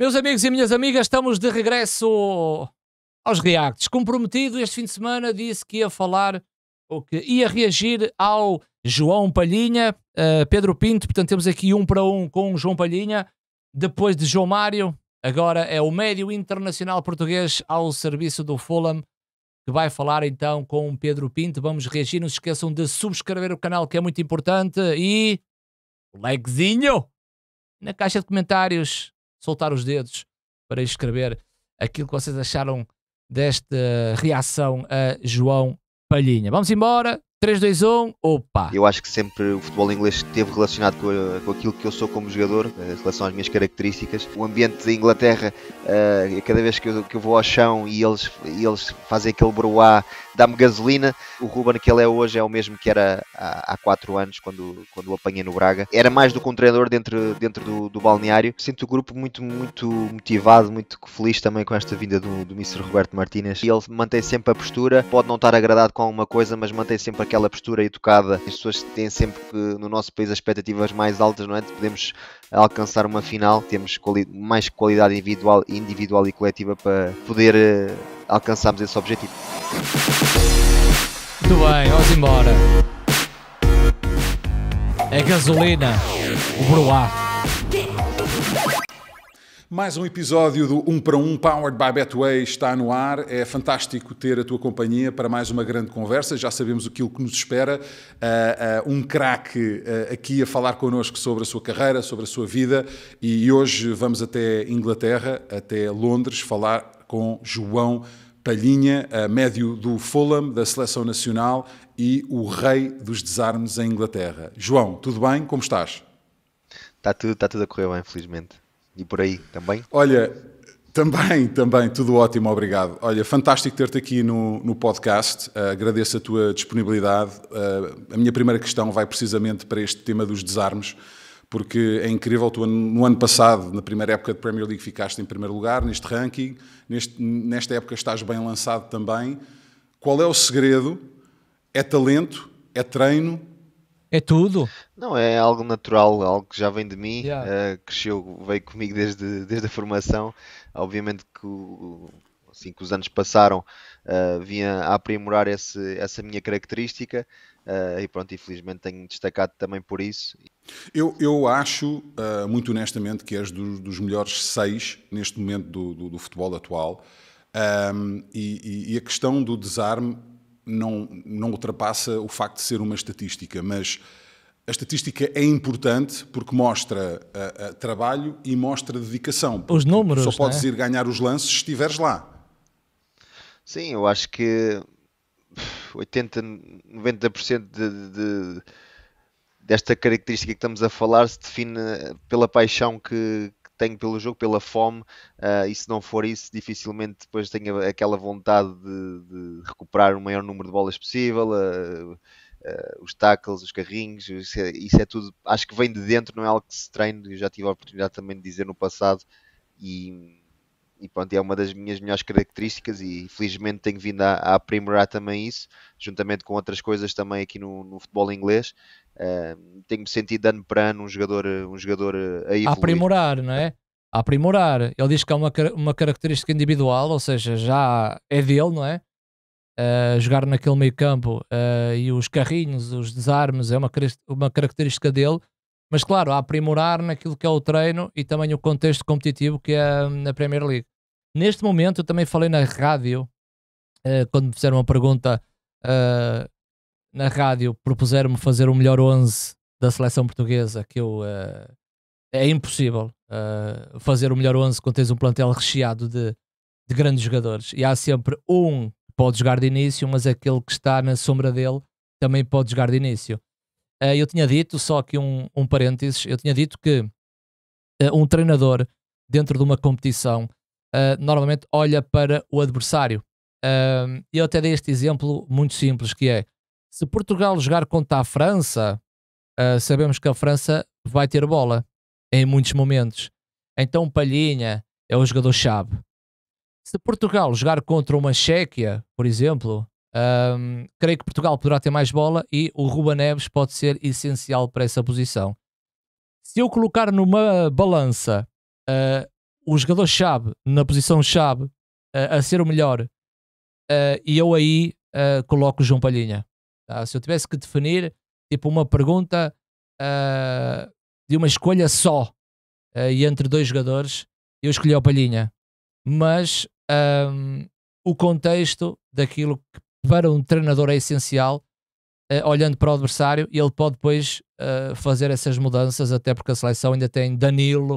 Meus amigos e minhas amigas, estamos de regresso aos reacts. Comprometido, este fim de semana disse que ia falar ou que ia reagir ao João Palhinha, uh, Pedro Pinto, portanto temos aqui um para um com João Palhinha, depois de João Mário, agora é o médio internacional português ao serviço do Fulham, que vai falar então com Pedro Pinto. Vamos reagir, não se esqueçam de subscrever o canal, que é muito importante, e legzinho na caixa de comentários soltar os dedos para escrever aquilo que vocês acharam desta reação a João Palhinha. Vamos embora. 3, 2, 1, opa! Eu acho que sempre o futebol inglês esteve relacionado com, com aquilo que eu sou como jogador, eh, em relação às minhas características. O ambiente da Inglaterra, uh, cada vez que eu, que eu, vou ao chão e eles, e eles fazem aquele broá dá-me gasolina. O Ruben que ele é hoje é o mesmo que era há, 4 quatro anos, quando, quando o apanhei no Braga. Era mais do que um treinador dentro, dentro do, do balneário. Sinto o grupo muito, muito motivado, muito feliz também com esta vinda do, do Mr. Roberto Martínez. Ele mantém sempre a postura, pode não estar agradado com alguma coisa, mas mantém sempre aquela postura educada. As pessoas têm sempre que, no nosso país, as expectativas mais altas, não é? Podemos alcançar uma final, temos quali mais qualidade individual, individual e coletiva para poder uh, alcançarmos esse objetivo. Muito bem, vamos embora. É gasolina. O broá. Mais um episódio do 1 para 1 Powered by Betway está no ar. É fantástico ter a tua companhia para mais uma grande conversa. Já sabemos aquilo que nos espera. Uh, uh, um craque uh, aqui a falar connosco sobre a sua carreira, sobre a sua vida. E hoje vamos até Inglaterra, até Londres, falar com João Palhinha, médio do Fulham, da Seleção Nacional e o rei dos desarmes em Inglaterra. João, tudo bem? Como estás? Está tudo, está tudo a correr bem, felizmente. E por aí também? Olha, também, também, tudo ótimo, obrigado. Olha, fantástico ter-te aqui no, no podcast, uh, agradeço a tua disponibilidade. Uh, a minha primeira questão vai precisamente para este tema dos desarmes porque é incrível, tu no ano passado, na primeira época de Premier League, ficaste em primeiro lugar neste ranking, neste, nesta época estás bem lançado também. Qual é o segredo? É talento? É treino? É tudo? Não, é algo natural, algo que já vem de mim, yeah. uh, cresceu, veio comigo desde, desde a formação. Obviamente que o, assim que os anos passaram, uh, eh, vinha a aprimorar esse, essa minha característica uh, e pronto, infelizmente tenho destacado também por isso. Eu, eu acho, uh, muito honestamente, que és do, dos melhores seis neste momento do, do, do futebol atual um, ehm, e, e, a questão do desarme não, não ultrapassa o facto de ser uma estatística, mas a estatística é importante porque mostra uh, uh, trabalho e mostra dedicação. Os números. Só é? podes é? ir ganhar os lances se estiveres lá. Sim, eu acho que 80, 90% de, de, desta característica que estamos a falar se define pela paixão que, que tenho pelo jogo, pela fome, uh, e se não for isso, dificilmente depois tenho aquela vontade de, de recuperar o maior número de bolas possível. Uh, uh, os tackles, os carrinhos, isso é, isso é, tudo, acho que vem de dentro, não é algo que se treine, eu já tive a oportunidade também de dizer no passado, e e pronto, é uma das minhas melhores características e felizmente tenho vindo a, a aprimorar também isso, juntamente com outras coisas também aqui no, no futebol inglês. Uh, tenho-me sentido ano para ano um jogador, um jogador a evoluir. A aprimorar, não é? A aprimorar. Ele diz que é uma, uma característica individual, ou seja, já é dele, não é? Uh, jogar naquele meio campo uh, e os carrinhos, os desarmes, é uma, uma característica dele mas claro, a aprimorar naquilo que é o treino e também o contexto competitivo que é hum, na Premier League. Neste momento, eu também falei na rádio, uh, quando me fizeram uma pergunta uh, na rádio, propuseram-me fazer o melhor 11 da seleção portuguesa, que eu. Eh, é impossível fazer o melhor 11 quando tens um plantel recheado de, de grandes jogadores. E há sempre um que pode jogar de início, mas aquele que está na sombra dele também pode jogar de início. eu tinha dito, só aqui um, um parênteses, eu tinha dito que um treinador dentro de uma competição uh, normalmente olha para o adversário. Uh, eu até dei este exemplo muito simples, que é, se Portugal jogar contra a França, uh, sabemos que a França vai ter bola em muitos momentos. Então Palhinha é o jogador-chave. Se Portugal jogar contra uma Chequia, por exemplo, um, creio que Portugal poderá ter mais bola e o Ruba Neves pode ser essencial para essa posição. Se eu colocar numa balança eh, o jogador-chave na posição-chave uh, eh, a ser o melhor. Uh, e eu aí uh, coloco o João Palhinha. Tá? Se eu tivesse que definir tipo uma pergunta de uma escolha só e entre dois jogadores, eu escolhi o Palhinha. Mas um, ehm, o contexto daquilo que para um treinador é essencial Uh, olhando para o adversário, ele pode depois uh, fazer essas mudanças, até porque a seleção ainda tem Danilo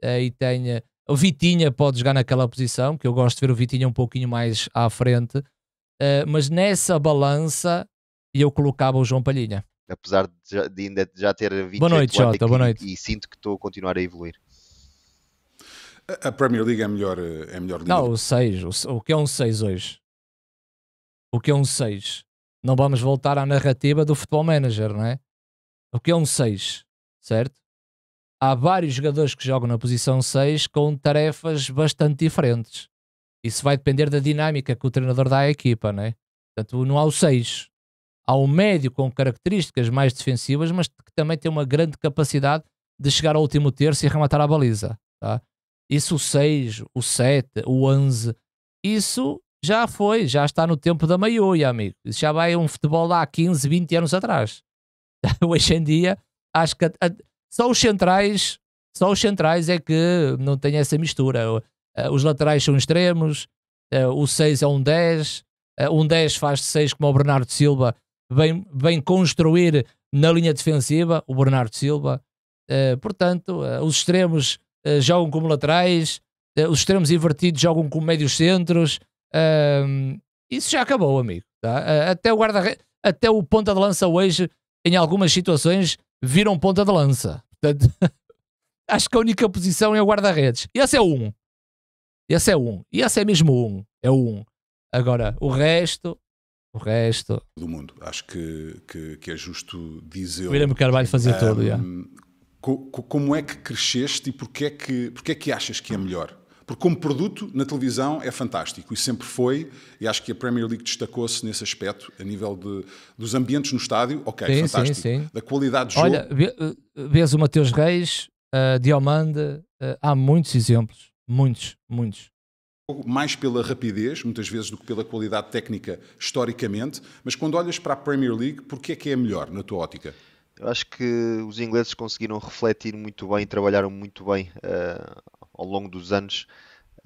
uh, e tem o Vitinha pode jogar naquela posição, que eu gosto de ver o Vitinha um pouquinho mais à frente, uh, mas nessa balança eu colocava o João Palhinha. Apesar de, já, de ainda já ter 28 boa noite, Jota, aqui, boa noite. E, e sinto que estou a continuar a evoluir. A Premier League é melhor, eh, é melhor liga. Não, o 6. O, o que é um 6 hoje? O que é um 6? Não vamos voltar à narrativa do futebol manager, não é? O que é um 6, certo? há vários jogadores que jogam na posição 6 com tarefas bastante diferentes. Isso vai depender da dinâmica que o treinador dá à equipa, né? Portanto, não há o 6. Há um médio com características mais defensivas, mas que também tem uma grande capacidade de chegar ao último terço e rematar a baliza. Tá? Isso o 6, o 7, o 11, isso já foi, já está no tempo da maioia, amigo. Isso já vai um futebol lá há 15, 20 anos atrás. Hoje em dia, acho que só os centrais, só os centrais é que não tem essa mistura. Eh, os laterais são extremos, eh, o 6 é um 10, eh, um 10 faz 6 como o Bernardo Silva, vem, vem construir na linha defensiva, o Bernardo Silva. Portanto, os extremos jogam como laterais, os extremos invertidos jogam como médios centros. Ehm, isso já acabou, amigo. Tá? Até o guarda até o ponta de lança hoje, em algumas situações, viram ponta de lança. Portanto, acho que a única posição é o guarda-redes. E esse é um. Esse é um. E esse é mesmo um. É um. Agora, o resto. O resto. Do mundo. Acho que, que, que é justo dizer. William Carvalho fazia um, tudo, já. Co, co, como é que cresceste e porquê é que, porquê é que achas que é melhor? Porque, como produto, na televisão é fantástico e sempre foi, e acho que a Premier League destacou-se nesse aspecto, a nível de, dos ambientes no estádio, ok, sim, fantástico. Sim, sim. Da qualidade de jogo. Olha, eh, vês o Mateus Reis, uh, uh, há muitos exemplos, muitos, muitos mais pela rapidez, muitas vezes, do que pela qualidade técnica historicamente, mas quando olhas para a Premier League, porquê é que é melhor, na tua ótica? Eu acho que os ingleses conseguiram refletir muito bem, trabalharam muito bem ao longo dos anos.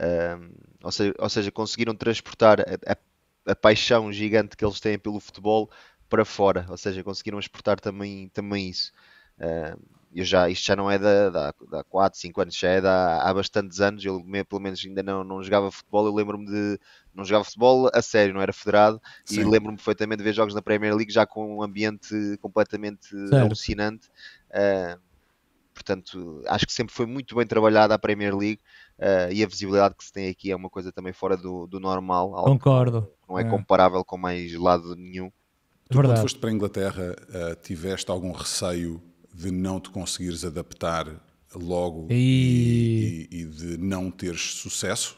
Um, ou, seja, ou, seja, conseguiram transportar a, a, a, paixão gigante que eles têm pelo futebol para fora. Ou seja, conseguiram exportar também, também isso. Um, eu já, isto já não é da, da, da 4, 5 anos, já é da, há bastantes anos. Eu, pelo menos, ainda não, não jogava futebol. Eu lembro-me de. Não jogava futebol a sério, não era federado. Sim. E lembro-me perfeitamente de ver jogos na Premier League já com um ambiente completamente certo. alucinante portanto, acho que sempre foi muito bem trabalhada a Premier League uh, e a visibilidade que se tem aqui é uma coisa também fora do, do normal. Concordo. Não é, é, comparável com mais lado nenhum. É tu, Verdade. quando foste para a Inglaterra, uh, tiveste algum receio de não te conseguires adaptar logo e... E, e, de não teres sucesso?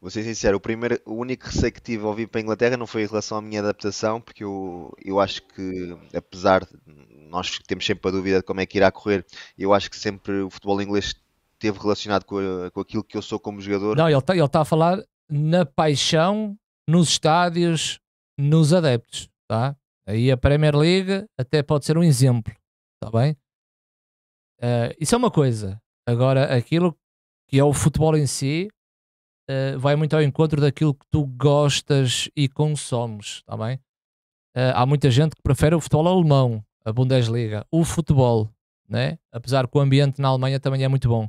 Vou ser sincero, o, primeiro, o único receio que tive ao vir para a Inglaterra não foi em relação à minha adaptação, porque eu, eu acho que, apesar nós temos sempre a dúvida de como é que irá correr. Eu acho que sempre o futebol inglês esteve relacionado com, eh, com aquilo que eu sou como jogador. Não, ele está ele tá a falar na paixão, nos estádios, nos adeptos, tá? Aí a Premier League até pode ser um exemplo, está bem? Uh, isso é uma coisa. Agora, aquilo que é o futebol em si uh, vai muito ao encontro daquilo que tu gostas e consomes, está bem? Uh, há muita gente que prefere o futebol alemão, a Bundesliga, o futebol, né? apesar que o ambiente na Alemanha também é muito bom.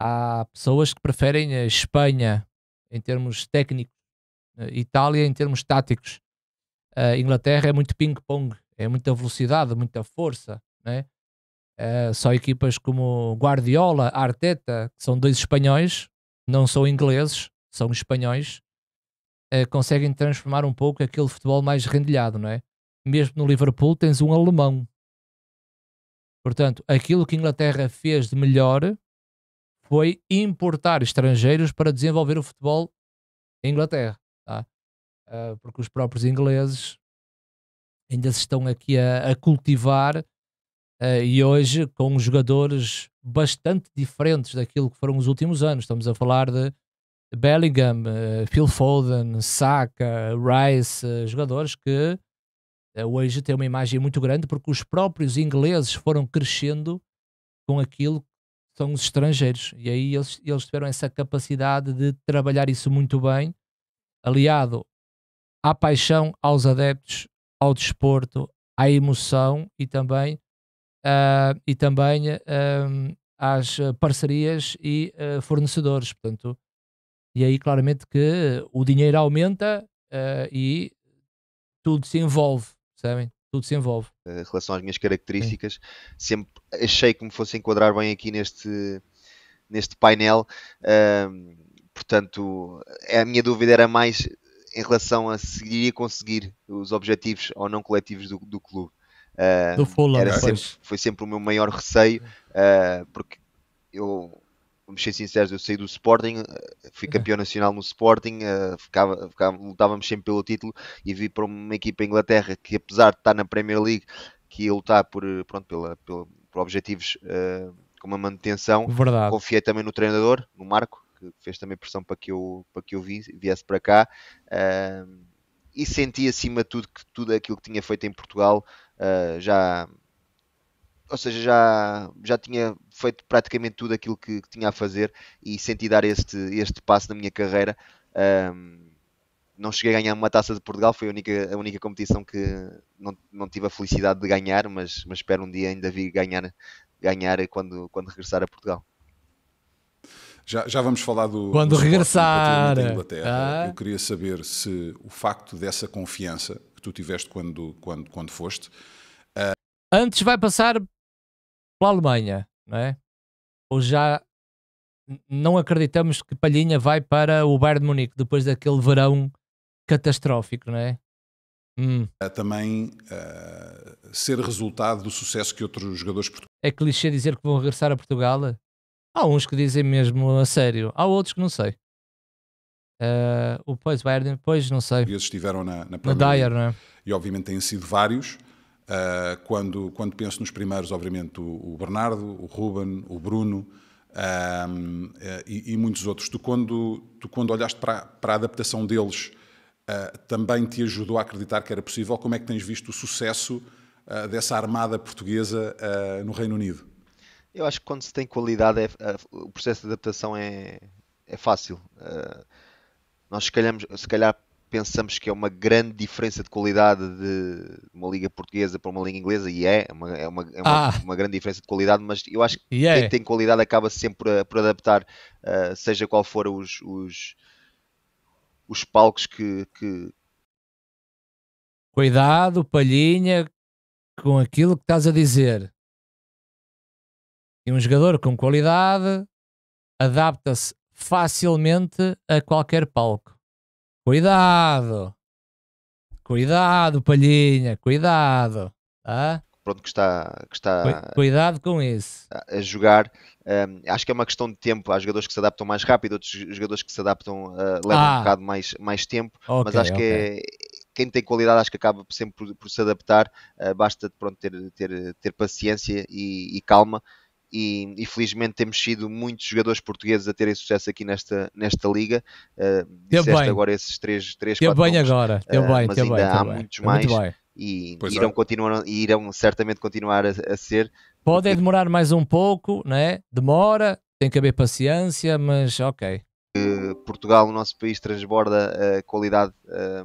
Há pessoas que preferem a Espanha em termos técnicos, né? Itália em termos táticos. A Inglaterra é muito ping-pong, é muita velocidade, muita força. Né? É só equipas como Guardiola, Arteta, que são dois espanhóis, não são ingleses, são espanhóis, eh, conseguem transformar um pouco aquele futebol mais rendilhado, não é? mesmo no Liverpool tens um alemão. Portanto, aquilo que a Inglaterra fez de melhor foi importar estrangeiros para desenvolver o futebol em Inglaterra. Tá? Uh, porque os próprios ingleses ainda se estão aqui a, a cultivar uh, e hoje com jogadores bastante diferentes daquilo que foram os últimos anos. Estamos a falar de Bellingham, uh, Phil Foden, Saka, Rice, jogadores que eh, hoje tem uma imagem muito grande porque os próprios ingleses foram crescendo com aquilo que são os estrangeiros. E aí eles, eles tiveram essa capacidade de trabalhar isso muito bem, aliado à paixão, aos adeptos, ao desporto, à emoção e também, uh, e também uh, às parcerias e uh, fornecedores. Portanto, e aí claramente que o dinheiro aumenta e tudo se envolve. Tudo se envolve. Eh, em relação às minhas características, Sim. sempre achei que me fosse enquadrar bem aqui neste, neste painel. Uh, portanto, a minha dúvida era mais em relação a se iria conseguir os objetivos ou não coletivos do, do clube. Uh, do Fulham, era sempre, foi sempre o meu maior receio, uh, porque eu vamos ser sinceros, eu saí do Sporting, eh, fui campeão nacional no Sporting, eh, ficava, ficava, lutávamos sempre pelo título e vi para uma equipa Inglaterra que, apesar de estar na Premier League, que ia lutar por, eh, pronto, pela, pela, por objetivos uh, como a manutenção. Verdade. Confiei também no treinador, no Marco, que fez também pressão para que eu, para que eu viesse para cá. Uh, e senti acima de tudo que tudo aquilo que tinha feito em Portugal uh, já ou seja, já, já tinha feito praticamente tudo aquilo que, que tinha a fazer e senti dar este, este passo na minha carreira. Um, não cheguei a ganhar uma taça de Portugal, foi a única, a única competição que não, não tive a felicidade de ganhar, mas, mas espero um dia ainda vir ganhar, ganhar quando, quando regressar a Portugal. Já, já vamos falar do. Quando do regressar! Inglaterra. Ah. Eu queria saber se o facto dessa confiança que tu tiveste quando, quando, quando foste. Uh... Antes vai passar pela Alemanha, não é? Ou já não acreditamos que Palhinha vai para o Bayern de Munique depois daquele verão catastrófico, não é? Hum. É também uh, ser resultado do sucesso que outros jogadores portugueses. É clichê dizer que vão regressar a Portugal? Há uns que dizem mesmo a sério, há outros que não sei. Uh, o pois Bayern, pois não sei. Eles estiveram na, na, na Dyer, não é? E obviamente têm sido vários. Uh, quando, quando penso nos primeiros, obviamente, o, o Bernardo, o Ruben, o Bruno eh, e, e, muitos outros. Tu, quando, tu, quando olhaste para, para a adaptação deles, uh, também te ajudou a acreditar que era possível? Como é que tens visto o sucesso uh, dessa armada portuguesa no Reino Unido? Eu acho que quando se tem qualidade, é, é o processo de adaptação é, é fácil. nós, se calhar, se calhar pensamos que é uma grande diferença de qualidade de uma liga portuguesa para uma liga inglesa, e é, é uma, é, uma, é uma, ah. uma, grande diferença de qualidade, mas eu acho que yeah. É. quem tem qualidade acaba sempre por, por adaptar, uh, seja qual for os, os, os palcos que, que, Cuidado, palhinha, com aquilo que estás a dizer. E um jogador com qualidade adapta-se facilmente a qualquer palco. Cuidado. Cuidado, palhinha, cuidado. Ah? Pronto, que está, que está cuidado com isso. A, a jogar. Um, acho que é uma questão de tempo. Há jogadores que se adaptam mais rápido, outros jogadores que se adaptam uh, levam ah. um bocado mais, mais tempo. Okay, mas acho okay. que é, quem tem qualidade acho que acaba sempre por, por se adaptar. Uh, basta pronto, ter, ter, ter paciência e, e calma e, e, felizmente temos sido muitos jogadores portugueses a terem sucesso aqui nesta, nesta liga. Uh, disseste bem. agora esses três, três quatro bem nomes, agora, uh, bem, mas ainda bem, há bem. muitos mais e irão, é. continuar, irão certamente continuar a, a ser. Podem é porque... demorar mais um pouco, né? demora, tem que haver paciência, mas ok. Portugal, o nosso país, transborda a qualidade um, ah,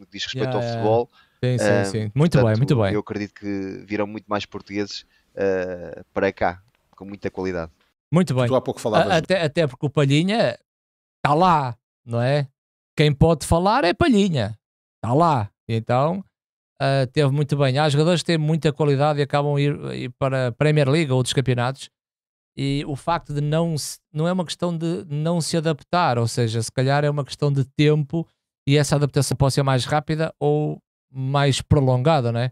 no que diz respeito yeah, ao futebol. Sim, sim, sim. Muito portanto, bem, muito bem. Eu acredito que virão muito mais portugueses uh, para cá com muita qualidade. Muito bem. Tu há pouco falavas. até, até porque o Palhinha está lá, não é? Quem pode falar é Palhinha. Está lá. Então, uh, teve muito bem. Há jogadores que têm muita qualidade e acabam a ir, ir para a Premier League ou outros campeonatos. E o facto de não se, não é uma questão de não se adaptar, ou seja, se calhar é uma questão de tempo e essa adaptação pode ser mais rápida ou mais prolongada, não é?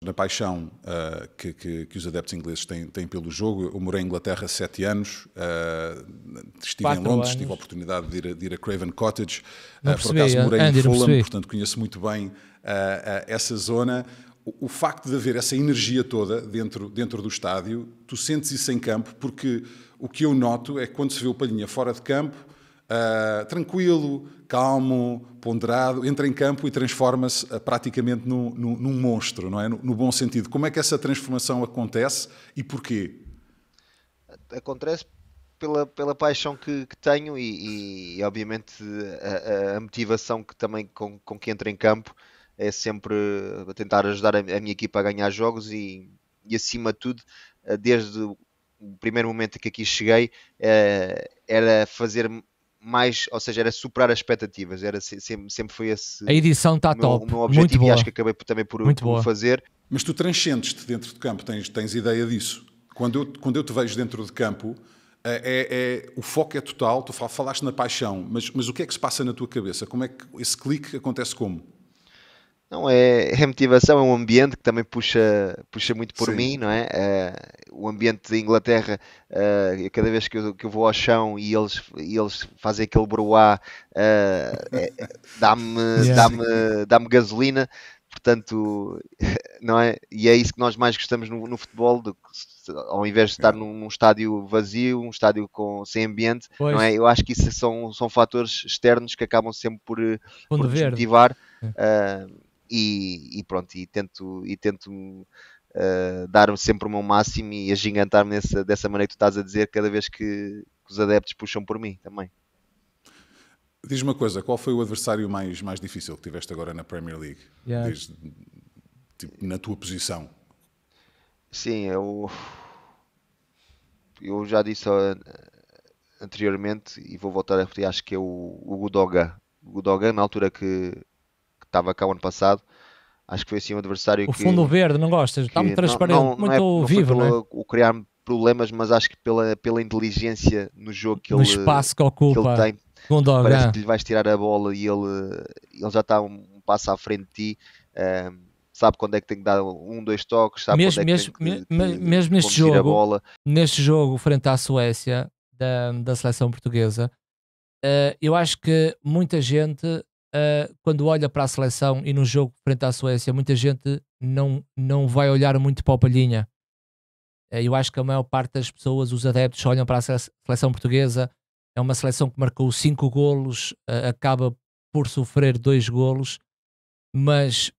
na paixão uh, que, que, que, os adeptos ingleses têm, têm, pelo jogo. Eu morei em Inglaterra sete anos, uh, estive Quatro em Londres, anos. tive a oportunidade de ir, de ir a Craven Cottage, uh, eh, percebi, por acaso morei Andy, em Fulham, portanto conheço muito bem essa zona. O, o facto de haver essa energia toda dentro, dentro do estádio, tu sentes isso em campo, porque o que eu noto é que quando se vê o Palhinha fora de campo, uh, tranquilo, calmo, ponderado, entra em campo e transforma-se uh, praticamente num, num, monstro, não é? No, no, bom sentido. Como é que essa transformação acontece e porquê? Acontece pela, pela paixão que, que tenho e, e, obviamente, a, a, motivação que também com, com que entra em campo é sempre ah, tentar ajudar a, a minha equipa a ganhar jogos e, e acima de tudo, desde o primeiro momento que aqui cheguei, era fazer mais, ou seja, era superar as expectativas, era sempre, sempre foi esse. A edição está top, meu objetivo muito boa. e acho que acabei também por, muito por boa. fazer. Mas tu transcendes-te dentro de campo, tens, tens ideia disso? Quando eu, quando eu te vejo dentro de campo, é, é, é o foco é total, tu falaste na paixão, mas, mas o que é que se passa na tua cabeça? Como é que esse clique acontece como? Não, é remotivação, é um ambiente que também puxa, puxa muito por Sim. mim, não é? Uh, o ambiente de Inglaterra, uh, cada vez que eu, que eu vou ao chão e eles, e eles fazem aquele broá, uh, é, dá-me yeah. dá -me, dá -me gasolina, portanto, não é? E é isso que nós mais gostamos no, no futebol, do, ao invés de estar num, num, estádio vazio, um estádio com, sem ambiente, pois. não é? Eu acho que isso são, são fatores externos que acabam sempre por, eh, motivar. Uh, é e, e pronto, e tento, e tento uh, ah, dar sempre o meu máximo e agigantar-me dessa maneira que tu estás a dizer cada vez que, que os adeptos puxam por mim também. Diz uma coisa, qual foi o adversário mais, mais difícil que tiveste agora na Premier League? Yeah. Desde, tipo, na tua posição? Sim, eu, eu já disse ah, anteriormente e vou voltar a repetir, acho que é o, o Gudoga. O Gudoga, na altura que, estava cá o ano passado. Acho que foi assim um adversário o que. O fundo verde, não gostas? Está muito transparente, não, não, muito não é, vivo, não, é? pelo, O criar problemas, mas acho que pela, pela inteligência no jogo que, no ele, espaço que, ocupa, que ele tem. Gondog, parece é. que lhe vais tirar a bola e ele, ele já está um passo à frente de ti. Um, sabe quando é que tem que dar um, dois toques, sabe mesmo, quando é que mesmo, tem que, que, mesmo neste jogo, a bola. Neste jogo, frente à Suécia, da, da seleção portuguesa, uh, eu acho que muita gente uh, quando olha para a seleção e no jogo frente à Suécia, muita gente não, não vai olhar muito para o Palhinha. Uh, eu acho que a maior parte das pessoas, os adeptos, olham para a seleção portuguesa. É uma seleção que marcou cinco golos, uh, acaba por sofrer dois golos, mas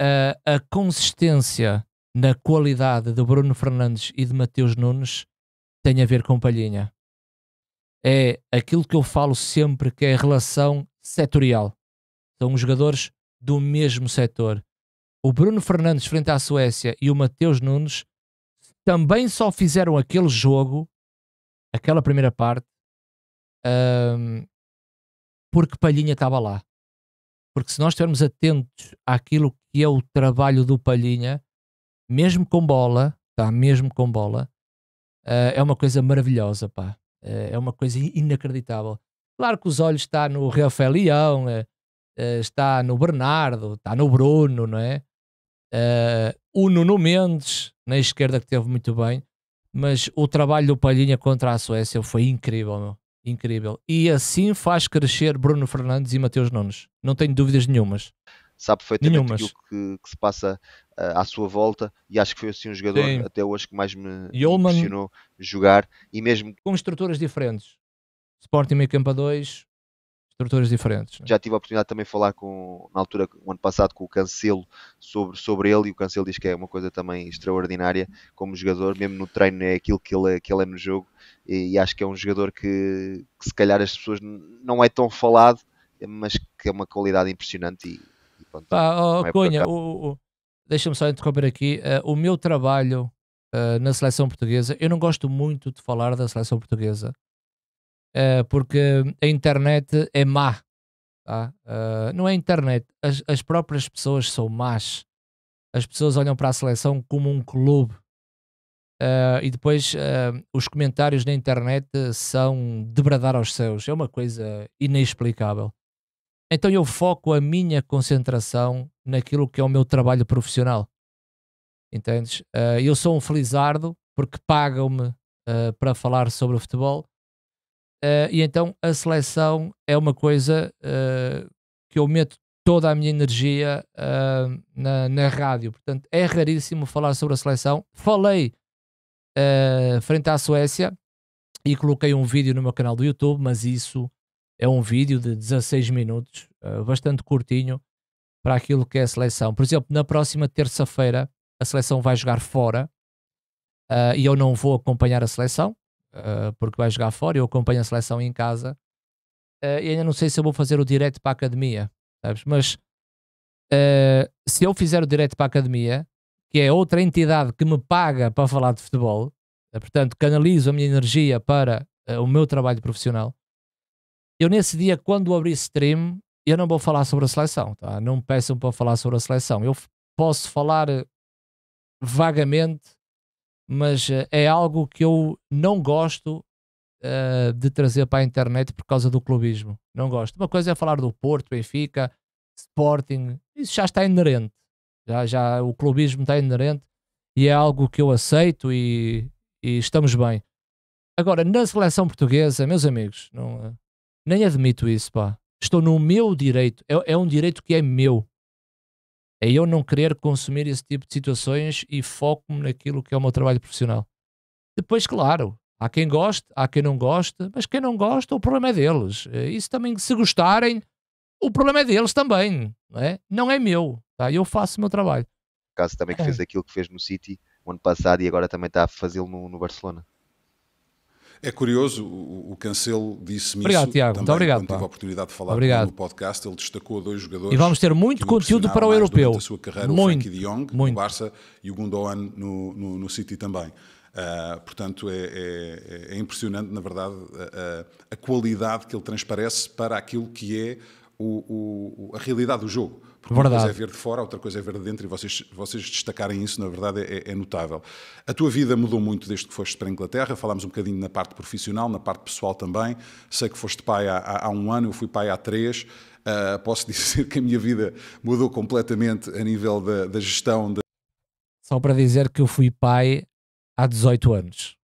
ah, a consistência na qualidade de Bruno Fernandes e de Mateus Nunes tem a ver com Palhinha. É aquilo que eu falo sempre que é a relação setorial. São jogadores do mesmo setor. O Bruno Fernandes frente à Suécia e o Mateus Nunes também só fizeram aquele jogo, aquela primeira parte, um, porque Palhinha estava lá. Porque se nós estivermos atentos àquilo que é o trabalho do Palhinha, mesmo com bola, tá? mesmo com bola, uh, é uma coisa maravilhosa, pá. Uh, é uma coisa inacreditável. Claro que os olhos estão tá no Rafael Leão, uh, eh, está no Bernardo, está no Bruno, não é? Uh, o Nuno Mendes, na esquerda, que teve muito bem, mas o trabalho do Palhinha contra a Suécia foi incrível, meu. incrível. E assim faz crescer Bruno Fernandes e Mateus Nunes, não tenho dúvidas nenhumas. Sabe perfeitamente nenhumas. aquilo que, que se passa uh, à sua volta e acho que foi assim um jogador Sim. até hoje que mais me Yolman, impressionou jogar e mesmo com estruturas diferentes. Sporting meio Campa 2, estruturas diferentes. Né? Já tive a oportunidade de também de falar com, na altura, o ano passado, com o Cancelo sobre, sobre ele, e o Cancelo diz que é uma coisa também extraordinária como jogador, mesmo no treino é aquilo que ele, é, que ele é no jogo, e, e acho que é um jogador que, que, se calhar as pessoas não é tão falado, mas que é uma qualidade impressionante. E, e pronto, ah, oh, é Cunha, o, o, deixa-me só interromper aqui, uh, o meu trabalho uh, na seleção portuguesa, eu não gosto muito de falar da seleção portuguesa, eh, porque a internet é má. Tá? Uh, não é a internet, as, as próprias pessoas são más. As pessoas olham para a seleção como um clube. Uh, e depois os comentários na internet são debradar aos céus. É uma coisa inexplicável. Então eu foco a minha concentração naquilo que é o meu trabalho profissional. Entendes? Uh, eu sou um felizardo porque pagam-me uh, para falar sobre o futebol Uh, e então a seleção é uma coisa uh, que eu meto toda a minha energia uh, na, na rádio. Portanto, é raríssimo falar sobre a seleção. Falei frente à Suécia e coloquei um vídeo no meu canal do YouTube, mas isso é um vídeo de 16 minutos, bastante curtinho para aquilo que é a seleção. Por exemplo, na próxima terça-feira a seleção vai jogar fora e eu não vou acompanhar a seleção uh, porque vai jogar fora. Eu acompanho a seleção em casa. Uh, e ainda não sei se eu vou fazer o direto para a academia, sabes? Mas uh, se eu fizer o direto para a academia, que é outra entidade que me paga para falar de futebol, portanto, canalizo a minha energia para o meu trabalho profissional. Eu, nesse dia, quando abrir stream, eu não vou falar sobre a seleção, tá? Não peçam para falar sobre a seleção. Eu posso falar vagamente mas eh, é algo que eu não gosto uh, de trazer para a internet por causa do clubismo. Não gosto. Uma coisa é falar do Porto, Benfica, Sporting, isso já está inerente. Já, já o clubismo está inerente e é algo que eu aceito e, e estamos bem. Agora, na seleção portuguesa, meus amigos, não, eh, nem admito isso, pá. Estou no meu direito. É, é um direito que é meu é eu não querer consumir esse tipo de situações e foco-me naquilo que é o meu trabalho profissional. Depois, claro, há quem goste, há quem não goste, mas quem não gosta, o problema é deles. Eh, isso também, se gostarem, o problema é deles também, não é? Não é meu, tá? Eu faço o meu trabalho. O caso também que fez ah. aquilo que fez no City o ano passado e agora também está a fazê-lo no, no Barcelona. É curioso, o Cancelo disse-me isso Tiago. Também, Muito obrigado, quando pá. tive a oportunidade de falar obrigado. no podcast, ele destacou dois jogadores. E vamos ter muito conteúdo para o europeu. A sua carreira, muito, o Frankie de Jong, muito. no Barça, e o Gundogan no, no, no City também. Uh, portanto, é, é, é, impressionante, na verdade, a, a, a, qualidade que ele transparece para aquilo que é o, o, a realidade do jogo. Verdade. Uma coisa é ver de fora, outra coisa é ver de dentro, e vocês, vocês destacarem isso, na verdade, é, é notável. A tua vida mudou muito desde que foste para a Inglaterra, falámos um bocadinho na parte profissional, na parte pessoal também. Sei que foste pai há, há um ano, eu fui pai há três. Uh, posso dizer que a minha vida mudou completamente a nível da, da gestão. De... Só para dizer que eu fui pai há 18 anos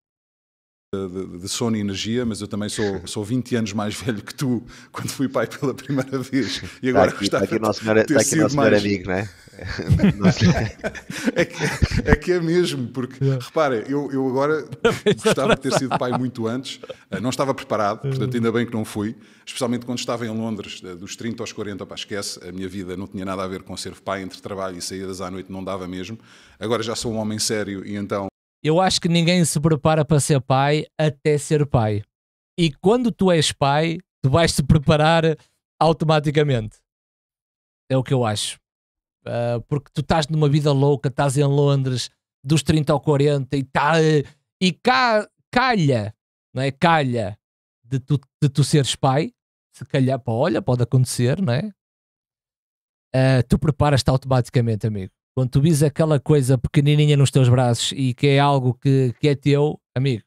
de, de sono e energia, mas eu também sou, sou 20 anos mais velho que tu quando fui pai pela primeira vez. E agora está aqui, está aqui o nosso melhor, está aqui nosso mais... amigo, não é? é, que, é, que, é mesmo, porque repara, eu, eu agora gostava de ter sido pai muito antes, eh, não estava preparado, portanto, ainda bem que não fui, especialmente quando estava em Londres, eh, dos 30 aos 40, pá, esquece, a minha vida não tinha nada a ver com ser pai, entre trabalho e saídas à noite não dava mesmo. Agora já sou um homem sério e então eu acho que ninguém se prepara para ser pai até ser pai. E quando tu és pai, tu vais te preparar automaticamente. É o que eu acho. Uh, porque tu estás numa vida louca, estás em Londres dos 30 ao 40 e tá, e ca, calha, não é? Calha de tu, de tu seres pai, se calhar, pá, olha, pode acontecer, não é? Uh, tu preparas-te automaticamente, amigo quando tu vis aquela coisa pequenininha nos teus braços e que é algo que, que é teu, amigo,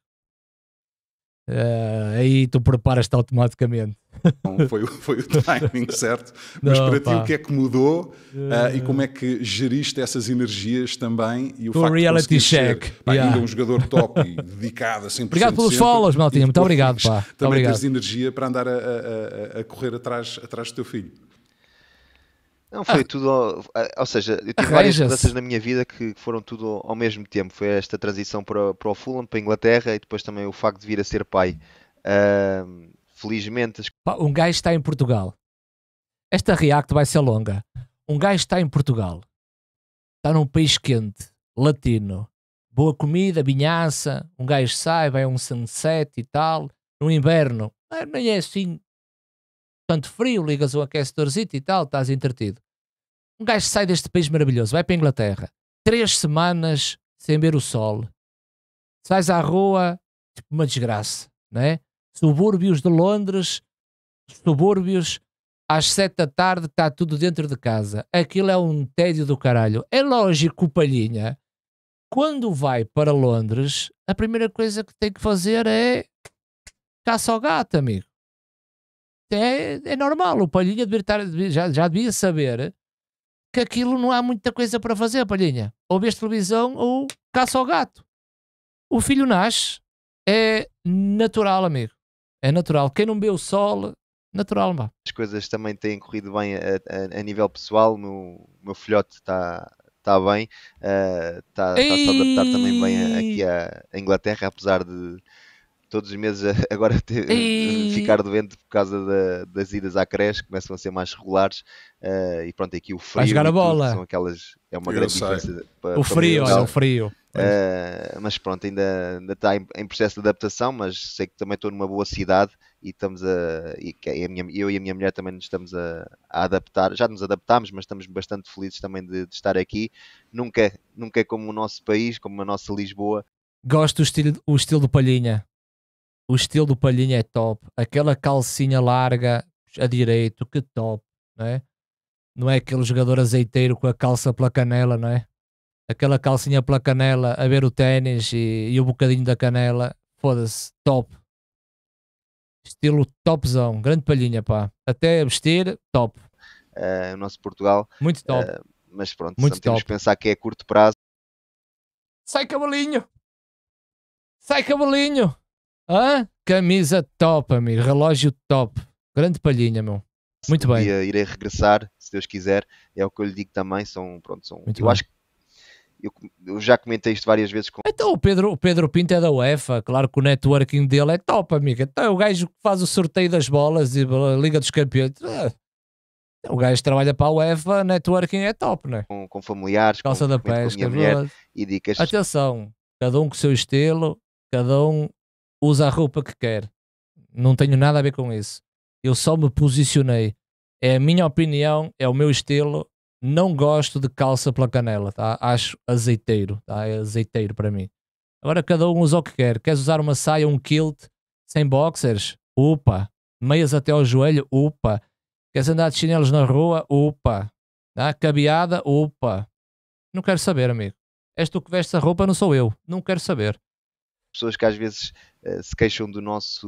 uh, aí tu preparas-te automaticamente. Não, foi, foi o timing certo, mas Não, para ti o que é que mudou uh, e como é eh. que geriste essas energias também e o facto reality de check. Ser, pá, yeah. ainda um jogador top e dedicado a 100% Obrigado pelos sempre, follows, Maltinho, muito obrigado. Pá. Também obrigado. tens energia para andar a, a, a correr atrás, atrás do teu filho. Não, foi ah. tudo. Ao, ou seja, eu tive várias mudanças na minha vida que foram tudo ao, mesmo tempo. Foi esta transição para, para o Fulham, para a Inglaterra e depois também o facto de vir a ser pai. Uh, felizmente. Um gajo está em Portugal. Esta React vai ser longa. Um gajo está em Portugal. Está num país quente, latino. Boa comida, vinhaça. Um gajo sai, vai a um sunset e tal. No inverno, ah, nem é assim tanto frio, ligas um aquecedorzito e tal, estás entretido. Um gajo sai deste país maravilhoso, vai para a Inglaterra, três semanas sem ver o sol. Sais à rua, tipo uma desgraça, é? Subúrbios de Londres, subúrbios, às sete da tarde está tudo dentro de casa. Aquilo é um tédio do caralho. É lógico, Palhinha, quando vai para Londres, a primeira coisa que tem que fazer é caça ao gato, amigo é, é normal. O Palhinha devia estar, já, já devia saber que aquilo não há muita coisa para fazer, Palhinha. Ou vês televisão ou caça ao gato. O filho nasce, é natural, amigo. É natural. Quem não vê o sol, natural, As coisas também têm corrido bem a, a, a nível pessoal. O meu, meu filhote está tá bem, está uh, tá a tá se adaptar também bem aqui à Inglaterra, apesar de todos os meses agora e... ficar doente por causa da, das idas à creche, começam a ser mais regulares uh, e pronto, aqui o frio. Vai jogar a bola. São aquelas, é uma Eu grande sei. diferença. Para, o frio, para olha, o frio. Uh, mas pronto, ainda, ainda está em, em, processo de adaptação, mas sei que também estou numa boa cidade e estamos a. E é a minha, eu e a minha mulher também nos estamos a, a, adaptar, já nos adaptámos, mas estamos bastante felizes também de, de estar aqui. Nunca, nunca é como o nosso país, como a nossa Lisboa. Gosto do estilo, o estilo do Palhinha. O estilo do Palhinha é top. Aquela calcinha larga a direito, que top, não é? Não é aquele jogador azeiteiro com a calça pela canela, não é? Aquela calcinha pela canela a ver o ténis e, e o bocadinho da canela. Foda-se, top. Estilo topzão. Grande palhinha, pá. Até vestir, top. Uh, o nosso Portugal. Muito top. Uh, mas pronto, Muito temos que pensar que é curto prazo. Sai cabelinho Sai cabelinho Hã? Camisa top, amigo. Relógio top. Grande palhinha, meu. Muito bem. irei regressar, se Deus quiser. É o que eu lhe digo também. São, pronto, são. Muito eu bem. acho que eu, eu, já comentei isto várias vezes com... Então o Pedro, o Pedro Pinto é da UEFA, claro que o networking dele é top, amigo. Então, é o gajo que faz o sorteio das bolas e a Liga dos Campeões. É. É, o gajo trabalha para a UEFA, networking é top, né? Com, com familiares, Calça com, da pesca, com a minha mulher, e dicas. Atenção, cada um com o seu estilo, cada um usa a roupa que quer. Não tenho nada a ver com isso. Eu só me posicionei. É a minha opinião, é o meu estilo. Não gosto de calça pela canela, tá? Acho azeiteiro, tá? É azeiteiro para mim. Agora cada um usa o que quer. Queres usar uma saia, um kilt, sem boxers? Upa. Meias até ao joelho? Upa. Queres andar de chinelos na rua? Upa. Tá? Cabeada? Upa. Não quero saber, amigo. És tu que veste a roupa, não sou eu. Não quero saber pessoas que às vezes uh, se queixam do nosso,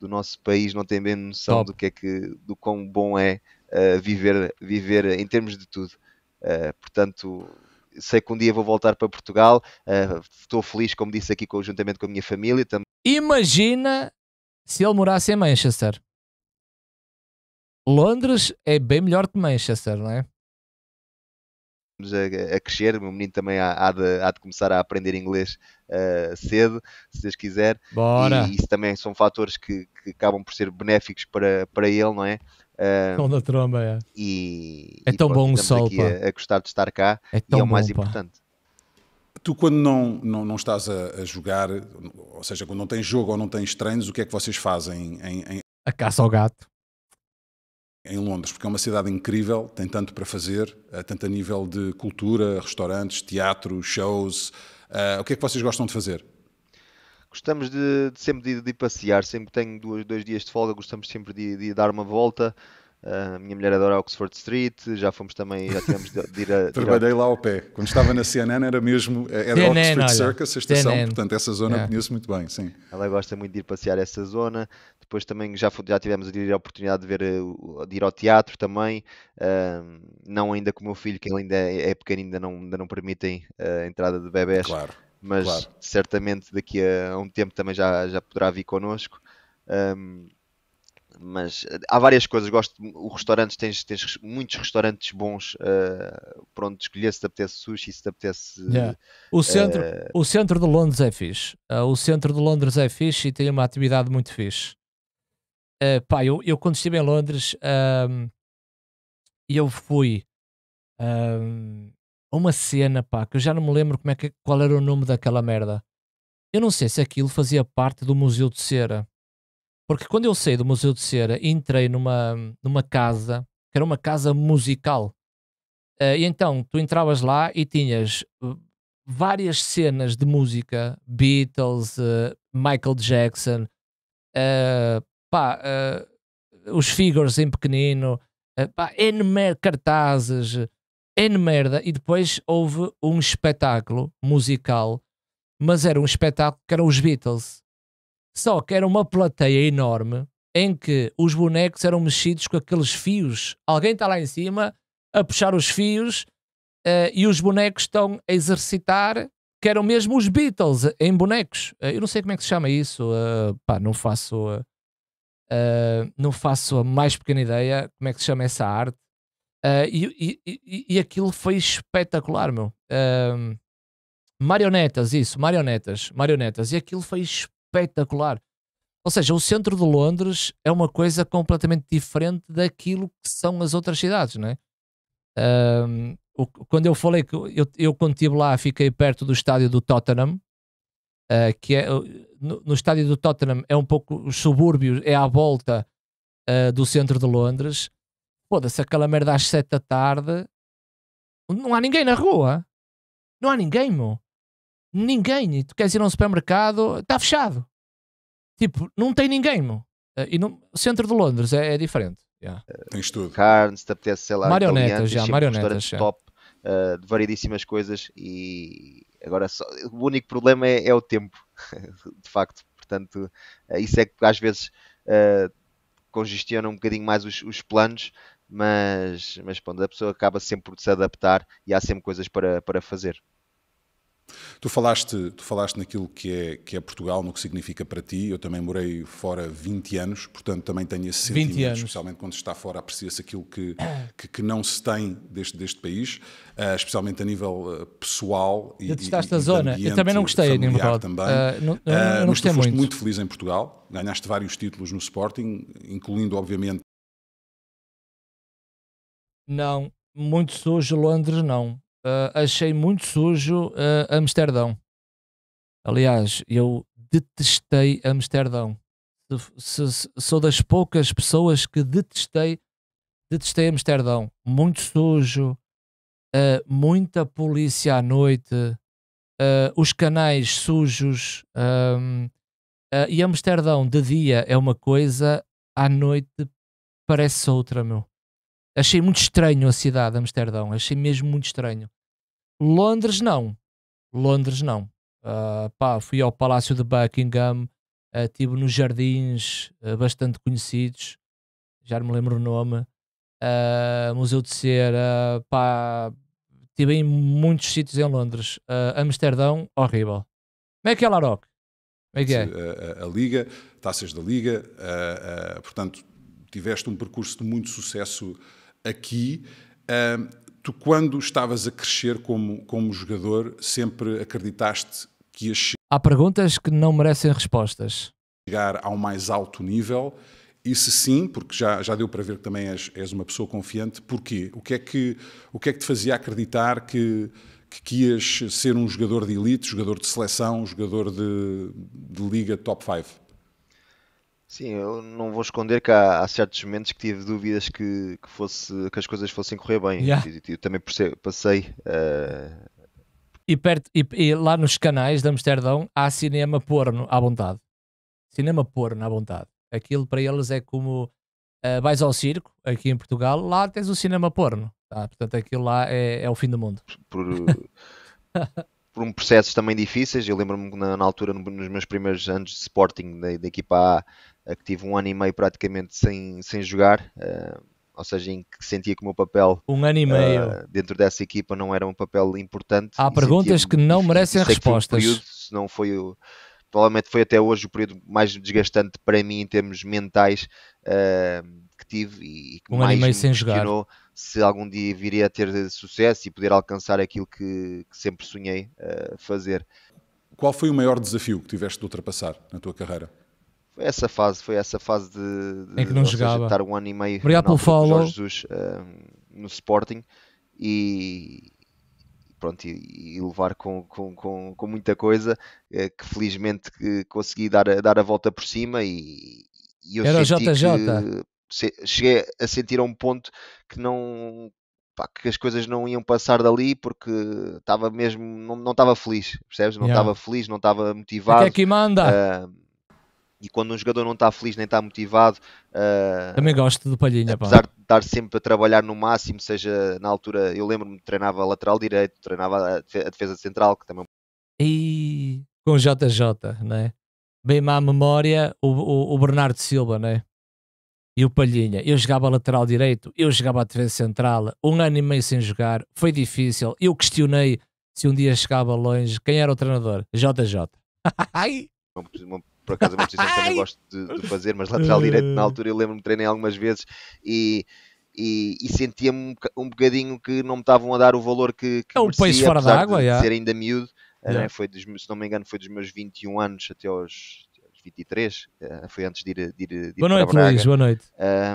do nosso país não têm bem noção Top. do que é que, do quão bom é uh, viver, viver em termos de tudo. Uh, portanto, sei que um dia vou voltar para Portugal, estou feliz, como disse aqui, conjuntamente com a minha família. Imagina se ele morasse em Manchester. Londres é bem melhor que Manchester, não é? a, a, crescer. O meu menino também há, há, de, há de, começar a aprender inglês uh, cedo, se Deus quiser. Bora. E isso também são fatores que, que acabam por ser benéficos para, para ele, não é? Uh, eh, da tromba, é. E, é tão bom o sol, aqui a, a, gostar de estar cá é tão e é o mais importante. Pá. Tu, quando não, não, não estás a, a, jogar, ou seja, quando não tens jogo ou não tens treinos, o que é que vocês fazem em, em... A caça ao gato em Londres, porque é uma cidade incrível, tem tanto para fazer, eh, tanto a nível de cultura, restaurantes, teatro, shows. Eh, o que é que vocês gostam de fazer? Gostamos de, de sempre de, de, passear, sempre que tenho dois, dois dias de folga, gostamos sempre de, de dar uma volta. A minha mulher adora Oxford Street, já fomos também, já tivemos de, ir a. Trabalhei lá ao pé. Quando estava na CNN era mesmo. Era CNN, Oxford olha. Circus, a estação, CNN. portanto, essa zona yeah. É. conheço muito bem, sim. Ela gosta muito de ir passear essa zona. Depois também já, já tivemos a oportunidade de, ver, eh, de ir ao teatro também. não ainda com o meu filho, que ele ainda é, é pequeno, ainda não, ainda não permitem eh, a entrada de bebés. Claro. Mas claro. certamente daqui a um tempo também já, já poderá vir connosco. Um, mas eh, há várias coisas. Gosto o restaurante, tens, tens muitos restaurantes bons uh, eh, para escolher se te apetece sushi, se te apetece. Yeah. O, centro, uh, o centro de Londres é fixe. Uh, o centro de Londres é fixe e tem uma atividade muito fixe. Uh, pá, eu, eu quando estive em Londres, e ehm, eu fui ehm, a uma cena, pá, que eu já não me lembro como é que, qual era o nome daquela merda. Eu não sei se aquilo fazia parte do Museu de Cera porque quando eu saí do Museu de Cera, entrei numa, numa casa, que era uma casa musical. Uh, e então, tu entravas lá e tinhas eh, várias cenas de música, Beatles, uh, Michael Jackson, uh, pá, os figures em pequenino, pá, N cartazes, N merda. E depois houve um espetáculo musical, mas era um espetáculo que eram os Beatles. Só que era uma plateia enorme em que os bonecos eram mexidos com aqueles fios. Alguém está lá em cima a puxar os fios uh, e os bonecos estão a exercitar, que eram mesmo os Beatles eh, em bonecos. Uh, eu não sei como é que se chama isso, uh, pá, não faço, não faço a mais pequena ideia como é que se chama essa arte. E, e, e, aquilo foi espetacular, meu. marionetas, isso, marionetas, marionetas. E aquilo foi espetacular espetacular. Ou seja, o centro de Londres é uma coisa completamente diferente daquilo que são as outras cidades, não é? Um, quando eu falei que eu, eu quando estive lá fiquei perto do estádio do Tottenham, uh, que é ah, no, no, estádio do Tottenham é um pouco os subúrbios, é à volta uh, do centro de Londres. Foda-se aquela merda às sete da tarde, não há ninguém na rua, não há ninguém, meu ninguém. E tu queres ir a um supermercado, está fechado. Tipo, não tem ninguém, meu. Eh, e no centro de Londres é, é diferente. Yeah. Tens tudo. Carne, se te apetece, sei lá, marionetas, já, assim, marionetas. Top, uh, de variedíssimas coisas. E agora só, o único problema é, é o tempo, de facto. Portanto, uh, isso é que às vezes uh, congestiona um bocadinho mais os, os planos. Mas, mas pronto, a pessoa acaba sempre por se adaptar e há sempre coisas para, para fazer. Tu falaste, tu falaste naquilo que é, que é Portugal, no que significa para ti. Eu também morei fora 20 anos, portanto também tenho esse sentimento, anos. especialmente quando se está fora, aprecia-se aquilo que, que, que, não se tem deste, deste país, uh, especialmente a nível uh, pessoal e Detestaste a zona. Ambiente, eu também não gostei, familiar, também. Uh, não, não, não, não gostei muito. muito feliz em Portugal, ganhaste vários títulos no Sporting, incluindo, obviamente. Não, muito sujo, Londres não uh, achei muito sujo uh, Amsterdão. Aliás, eu detestei Amsterdão. Se, se, sou das poucas pessoas que detestei, detestei Amsterdão. Muito sujo, uh, muita polícia à noite, uh, os canais sujos. Um, uh, e Amsterdão de dia é uma coisa, à noite parece outra, meu. Achei muito estranho a cidade de Amsterdão, achei mesmo muito estranho. Londres não, Londres não. Uh, pá, fui ao Palácio de Buckingham, uh, estive nos jardins uh, bastante conhecidos, já não me lembro o nome, uh, Museu de Cera, pá, estive em muitos sítios em Londres. Amsterdão, horrível. Como é que é, Laroque? Como é que é? A, a, a Liga, taças da Liga, portanto, tiveste um percurso de muito sucesso aqui, uh, tu quando estavas a crescer como, como jogador, sempre acreditaste que ias Há perguntas que não merecem respostas. Chegar ao mais alto nível, e se sim, porque já, já deu para ver que também és, és uma pessoa confiante, porquê? O que é que, o que, é que te fazia acreditar que, que, que ias ser um jogador de elite, jogador de seleção, jogador de, de liga top 5? Sim, eu não vou esconder que há, há certos momentos que tive dúvidas que, que, fosse, que as coisas fossem correr bem. Yeah. Eu, eu, também passei. Uh... E, perto, e, e, lá nos canais de Amsterdão há cinema porno à vontade. Cinema porno à vontade. Aquilo para eles é como uh, vais ao circo, aqui em Portugal, lá tens o cinema porno. Tá? Portanto, aquilo lá é, é o fim do mundo. Por, por um processos também difíceis. Eu lembro-me na, na altura, nos meus primeiros anos de Sporting, da, da equipa A que tive um ano e meio praticamente sem, sem jogar, uh, ou seja, em que sentia que o meu papel um ano e meio. Uh, dentro dessa equipa não era um papel importante. Há perguntas que não merecem respostas. Um período, se não foi o, provavelmente foi até hoje o período mais desgastante para mim em termos mentais uh, que tive e, que um mais me questionou jogar. se algum dia viria a ter sucesso e poder alcançar aquilo que, que sempre sonhei fazer. Qual foi o maior desafio que tiveste de ultrapassar na tua carreira? Foi essa fase, foi essa fase de, de em que não jogava. Seja, estar um ano e meio Obrigado pelo follow. Jesus, uh, no Sporting e pronto e, e levar com, com, com, com, muita coisa uh, que felizmente que consegui dar, dar a volta por cima e, e eu Era JJ. cheguei a sentir a um ponto que não pá, que as coisas não iam passar dali porque estava mesmo não estava feliz percebes não estava yeah. feliz não estava é é motivado Até que manda uh, e quando um jogador não está feliz nem está motivado. Uh, Também gosto do Palhinha. Apesar pá. de estar sempre a trabalhar no máximo, seja na altura, eu lembro-me treinava lateral direito, treinava a defesa central, que também. É e com o JJ, né? Bem má memória, o, o, o Bernardo Silva, né? E o Palhinha. Eu jogava lateral direito, eu jogava a defesa central, um ano e meio sem jogar, foi difícil. Eu questionei se um dia chegava longe. Quem era o treinador? JJ. uma, uma por acaso é a minha gosto de, de, fazer, mas lateral direito na altura eu lembro-me treinei algumas vezes e e, e sentia-me um, um bocadinho que não me estavam a dar o valor que, que é um merecia, fora da água, de, yeah. ser ainda miúdo yeah. foi dos, se não me engano foi dos meus 21 anos até aos, 23 eh, foi antes de ir, de ir, de ir boa noite Braga. Luís, boa noite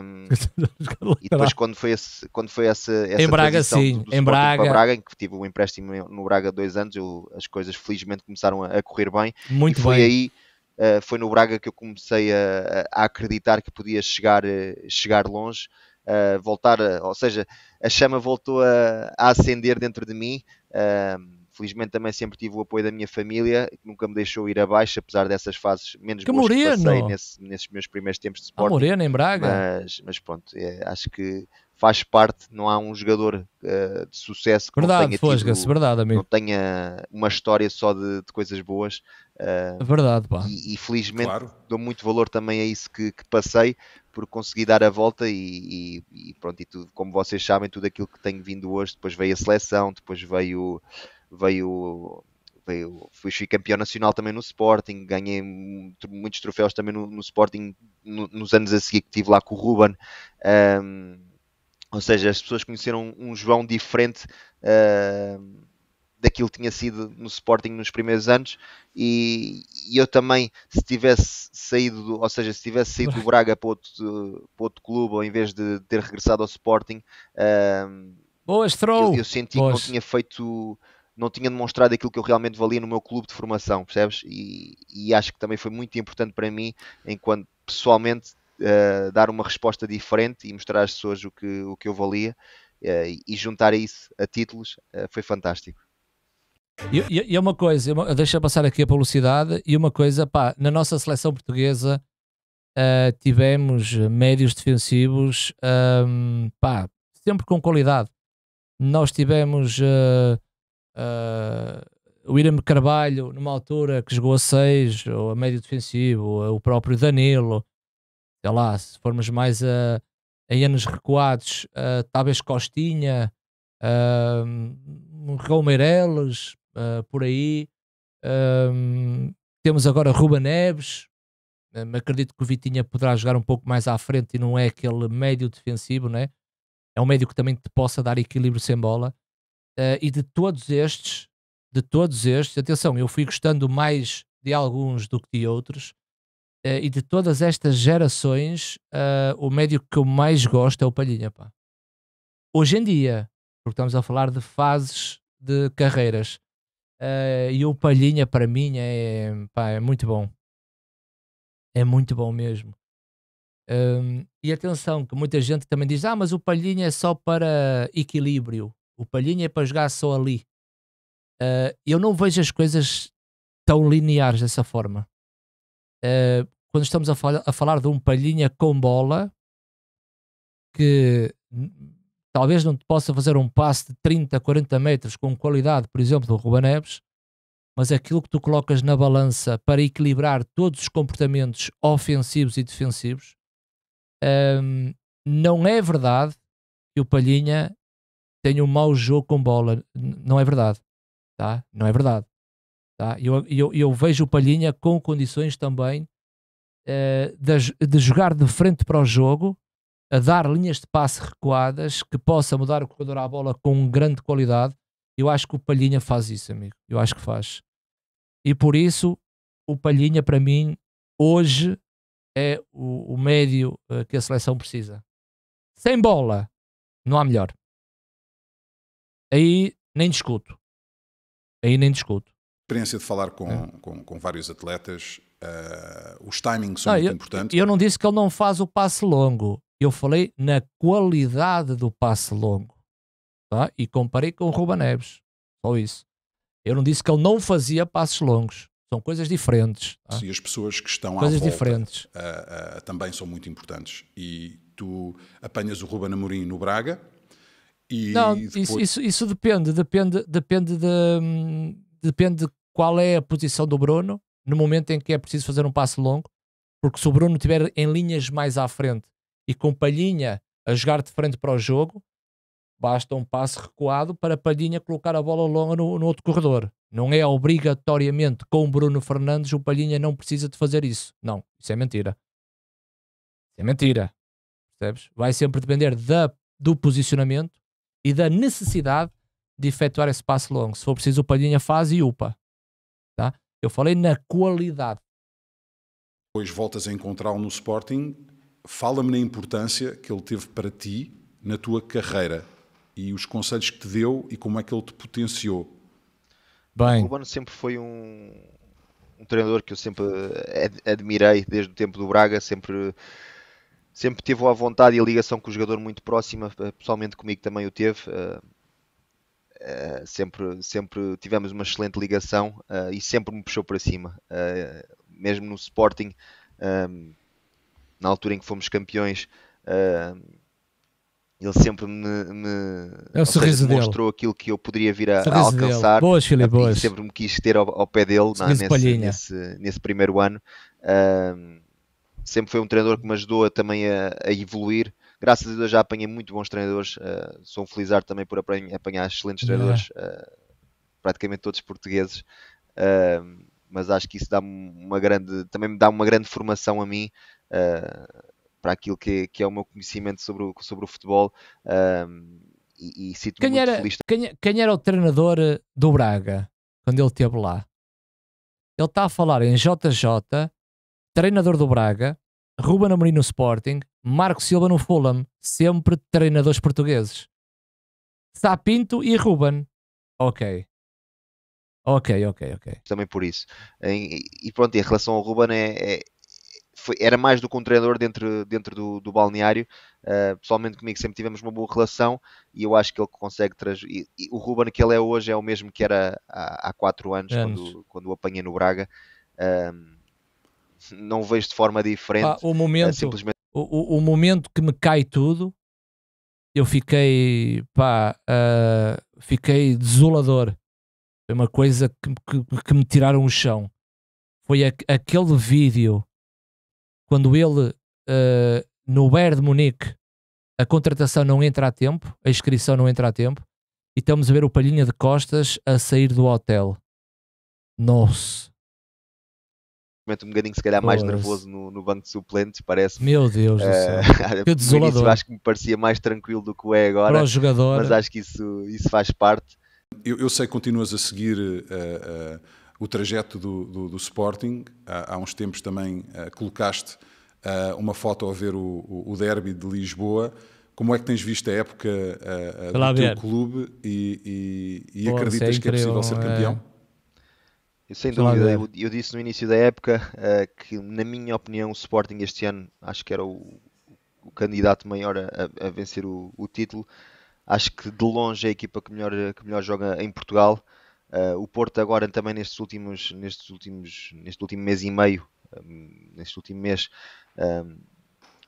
um, e depois quando foi, esse, quando foi essa, essa em Braga sim, em Braga. Braga em que tive um empréstimo no Braga dois anos eu, as coisas felizmente começaram a, a correr bem muito e foi bem. aí eh, foi no Braga que eu comecei a, a acreditar que podia chegar, eh, chegar longe, uh, voltar, ou seja, a chama voltou a, a acender dentro de mim. Uh, felizmente também sempre tive o apoio da minha família, que nunca me deixou ir abaixo, apesar dessas fases menos que boas moreno. que passei nesse, nesses meus primeiros tempos de Sporting. A moreno em Braga. Mas, mas pronto, é, acho que faz parte, não há um jogador uh, de sucesso que verdade, não tenha, tido, verdade, amigo. Não tenha uma história só de, de coisas boas. Uh, verdade, pá. E, e felizmente claro. dou muito valor também a isso que, que passei, porque consegui dar a volta e, e, e pronto, e tudo, como vocês sabem, tudo aquilo que tenho vindo hoje, depois veio a seleção, depois veio, veio fui, fui campeão nacional também no Sporting, ganhei muitos troféus também no, no Sporting no, nos anos a seguir que estive lá com o Ruben. Um, ehm, ou seja, as pessoas conheceram um João diferente uh, daquilo que tinha sido no Sporting nos primeiros anos e, e eu também, se tivesse saído, do, ou seja, se tivesse saído do Braga para outro, para outro clube, ou em vez de ter regressado ao Sporting, uh, eu, eu, senti Boas. que não tinha feito não tinha demonstrado aquilo que eu realmente valia no meu clube de formação, percebes? E, e, acho que também foi muito importante para mim, enquanto pessoalmente eh, dar uma resposta diferente e mostrar às pessoas o que, o que eu valia uh, e juntar isso a títulos eh, foi fantástico. E, é uma coisa, deixa passar aqui a publicidade, e uma coisa, pá, na nossa seleção portuguesa tivemos médios defensivos, um, ehm, pá, sempre com qualidade. Nós tivemos o Irame Carvalho, numa altura que jogou a 6, ou a médio defensivo, o próprio Danilo, sei lá, se formos mais a, a anos recuados, uh, talvez Costinha, uh, Romeireles, uh, por aí. temos agora Ruba Neves. acredito que o Vitinha poderá jogar um pouco mais à frente e não é aquele médio defensivo, né? É um médio que também te possa dar equilíbrio sem bola. Uh, e de todos estes, de todos estes, atenção, eu fui gostando mais de alguns do que de outros, eh, e de todas estas gerações, uh, o médico que eu mais gosto é o Palhinha. Pá. Hoje em dia, porque estamos a falar de fases de carreiras, uh, e o Palhinha para mim é, pá, é muito bom. É muito bom mesmo. Um, e atenção, que muita gente também diz: ah, mas o Palhinha é só para equilíbrio, o Palhinha é para jogar só ali. Uh, eu não vejo as coisas tão lineares dessa forma quando estamos a, fal a falar de um palhinha com bola que talvez não te possa fazer um passe de 30, 40 metros com qualidade, por exemplo, do Ruba Neves, mas aquilo que tu colocas na balança para equilibrar todos os comportamentos ofensivos e defensivos, hum, não é verdade que o Palhinha tenha um mau jogo com bola. Não é verdade. Tá? Não é verdade. Tá? Eu, eu, eu vejo o Palhinha com condições também eh, de, de, jogar de frente para o jogo, a dar linhas de passe recuadas, que possa mudar o corredor à bola com grande qualidade. Eu acho que o Palhinha faz isso, amigo. Eu acho que faz. E por isso, o Palhinha, para mim, hoje é o, o médio eh, que a seleção precisa. Sem bola, não há melhor. Aí nem discuto. Aí nem discuto. A experiência de falar com, é. com, com vários atletas Uh, os timings são não, muito eu, importantes. Eu não disse que ele não faz o passe longo. Eu falei na qualidade do passe longo. Tá? E comparei com o Ruba Neves. Só isso. Eu não disse que ele não fazia passes longos. São coisas diferentes. Tá? E as pessoas que estão coisas à volta diferentes. Uh, uh, também são muito importantes. E tu apanhas o Ruba Amorim no Braga e Não, depois... isso, isso, isso, depende. Depende, depende, de, hum, depende de qual é a posição do Bruno no momento em que é preciso fazer um passo longo, porque se o Bruno estiver em linhas mais à frente e com Palhinha a jogar de frente para o jogo, basta um passo recuado para Palhinha colocar a bola longa no, no outro corredor. Não é obrigatoriamente com o Bruno Fernandes o Palhinha não precisa de fazer isso. Não, isso é mentira. Isso é mentira. Percebes? Vai sempre depender da, do posicionamento e da necessidade de efetuar esse passo longo. Se for preciso, o Palhinha faz e upa. Eu falei na qualidade. Depois voltas a encontrá-lo no Sporting. Fala-me na importância que ele teve para ti na tua carreira e os conselhos que te deu e como é que ele te potenciou. Bem, o Bono sempre foi um, um treinador que eu sempre admirei desde o tempo do Braga, sempre sempre teve a vontade e a ligação com o jogador muito próxima, pessoalmente comigo também o teve. Eh, eh, sempre, sempre tivemos uma excelente ligação uh, e sempre me puxou para cima. Uh, mesmo no Sporting, ehm, na altura em que fomos campeões, ehm, ele sempre me, me é seja, aquilo que eu poderia vir a, a alcançar. Boas, Filipe, boas. Sempre me quis ter ao, ao pé dele na, nesse, nesse, nesse, primeiro ano. Ehm, sempre foi um treinador que me ajudou a, também a, a evoluir graças a Deus já apanhei muito bons treinadores. Uh, sou um felizardo também por apanhar excelentes treinadores, uh, praticamente todos portugueses. Uh, mas acho que isso dá uma grande, também me dá uma grande formação a mim para aquilo que, que, é o meu conhecimento sobre o, sobre o futebol. e, e sinto quem muito era, feliz. Quem, quem era o treinador do Braga quando ele esteve lá? Ele está a falar em JJ, treinador do Braga, Ruben Amorim no Sporting, Marco Silva no Fulham, sempre treinadores portugueses. Sapinto e Ruben. Ok. Ok, ok, ok. Também por isso. E pronto, em relação ao Ruben, é, é foi, era mais do que um treinador dentro, dentro do, do balneário. Uh, pessoalmente comigo sempre tivemos uma boa relação e eu acho que ele consegue trazer. o Ruben que ele é hoje é o mesmo que era há, 4 quatro anos, anos, Quando, quando o apanhei no Braga. Uh, não o vejo de forma diferente. Ah, o momento. Uh, simplesmente o, o, momento que me cai tudo, eu fiquei, pá, uh, fiquei desolador. Foi uma coisa que, que, que me tiraram o chão. Foi a, aquele vídeo quando ele, uh, no Bayern de Munique, a contratação não entra a tempo, a inscrição não entra a tempo, e estamos a ver o Palhinha de Costas a sair do hotel. Nossa, momento um bocadinho, se calhar, mais Boa, nervoso no, no, banco de suplentes, parece. Meu Deus do céu. Uh, que desolador. acho que me parecia mais tranquilo do que é agora. Para o jogador. Mas acho que isso, isso faz parte. Eu, eu sei que continuas a seguir uh, uh, o trajeto do, do, do Sporting. Há, há, uns tempos também eh, colocaste uma foto a ver o, o, o derby de Lisboa. Como é que tens visto a época uh, uh, do teu clube e, e, e Pô, acreditas é incrível, que é possível ser é? campeão? É... Sem dúvida, eu, eu, disse no início da época uh, que, na minha opinião, o Sporting este ano acho que era o, o candidato maior a, a vencer o, o, título. Acho que de longe é a equipa que melhor, que melhor joga em Portugal. Uh, o Porto agora também nestes últimos, nestes últimos, neste último mês e meio, um, ehm, neste último mês, um, ehm,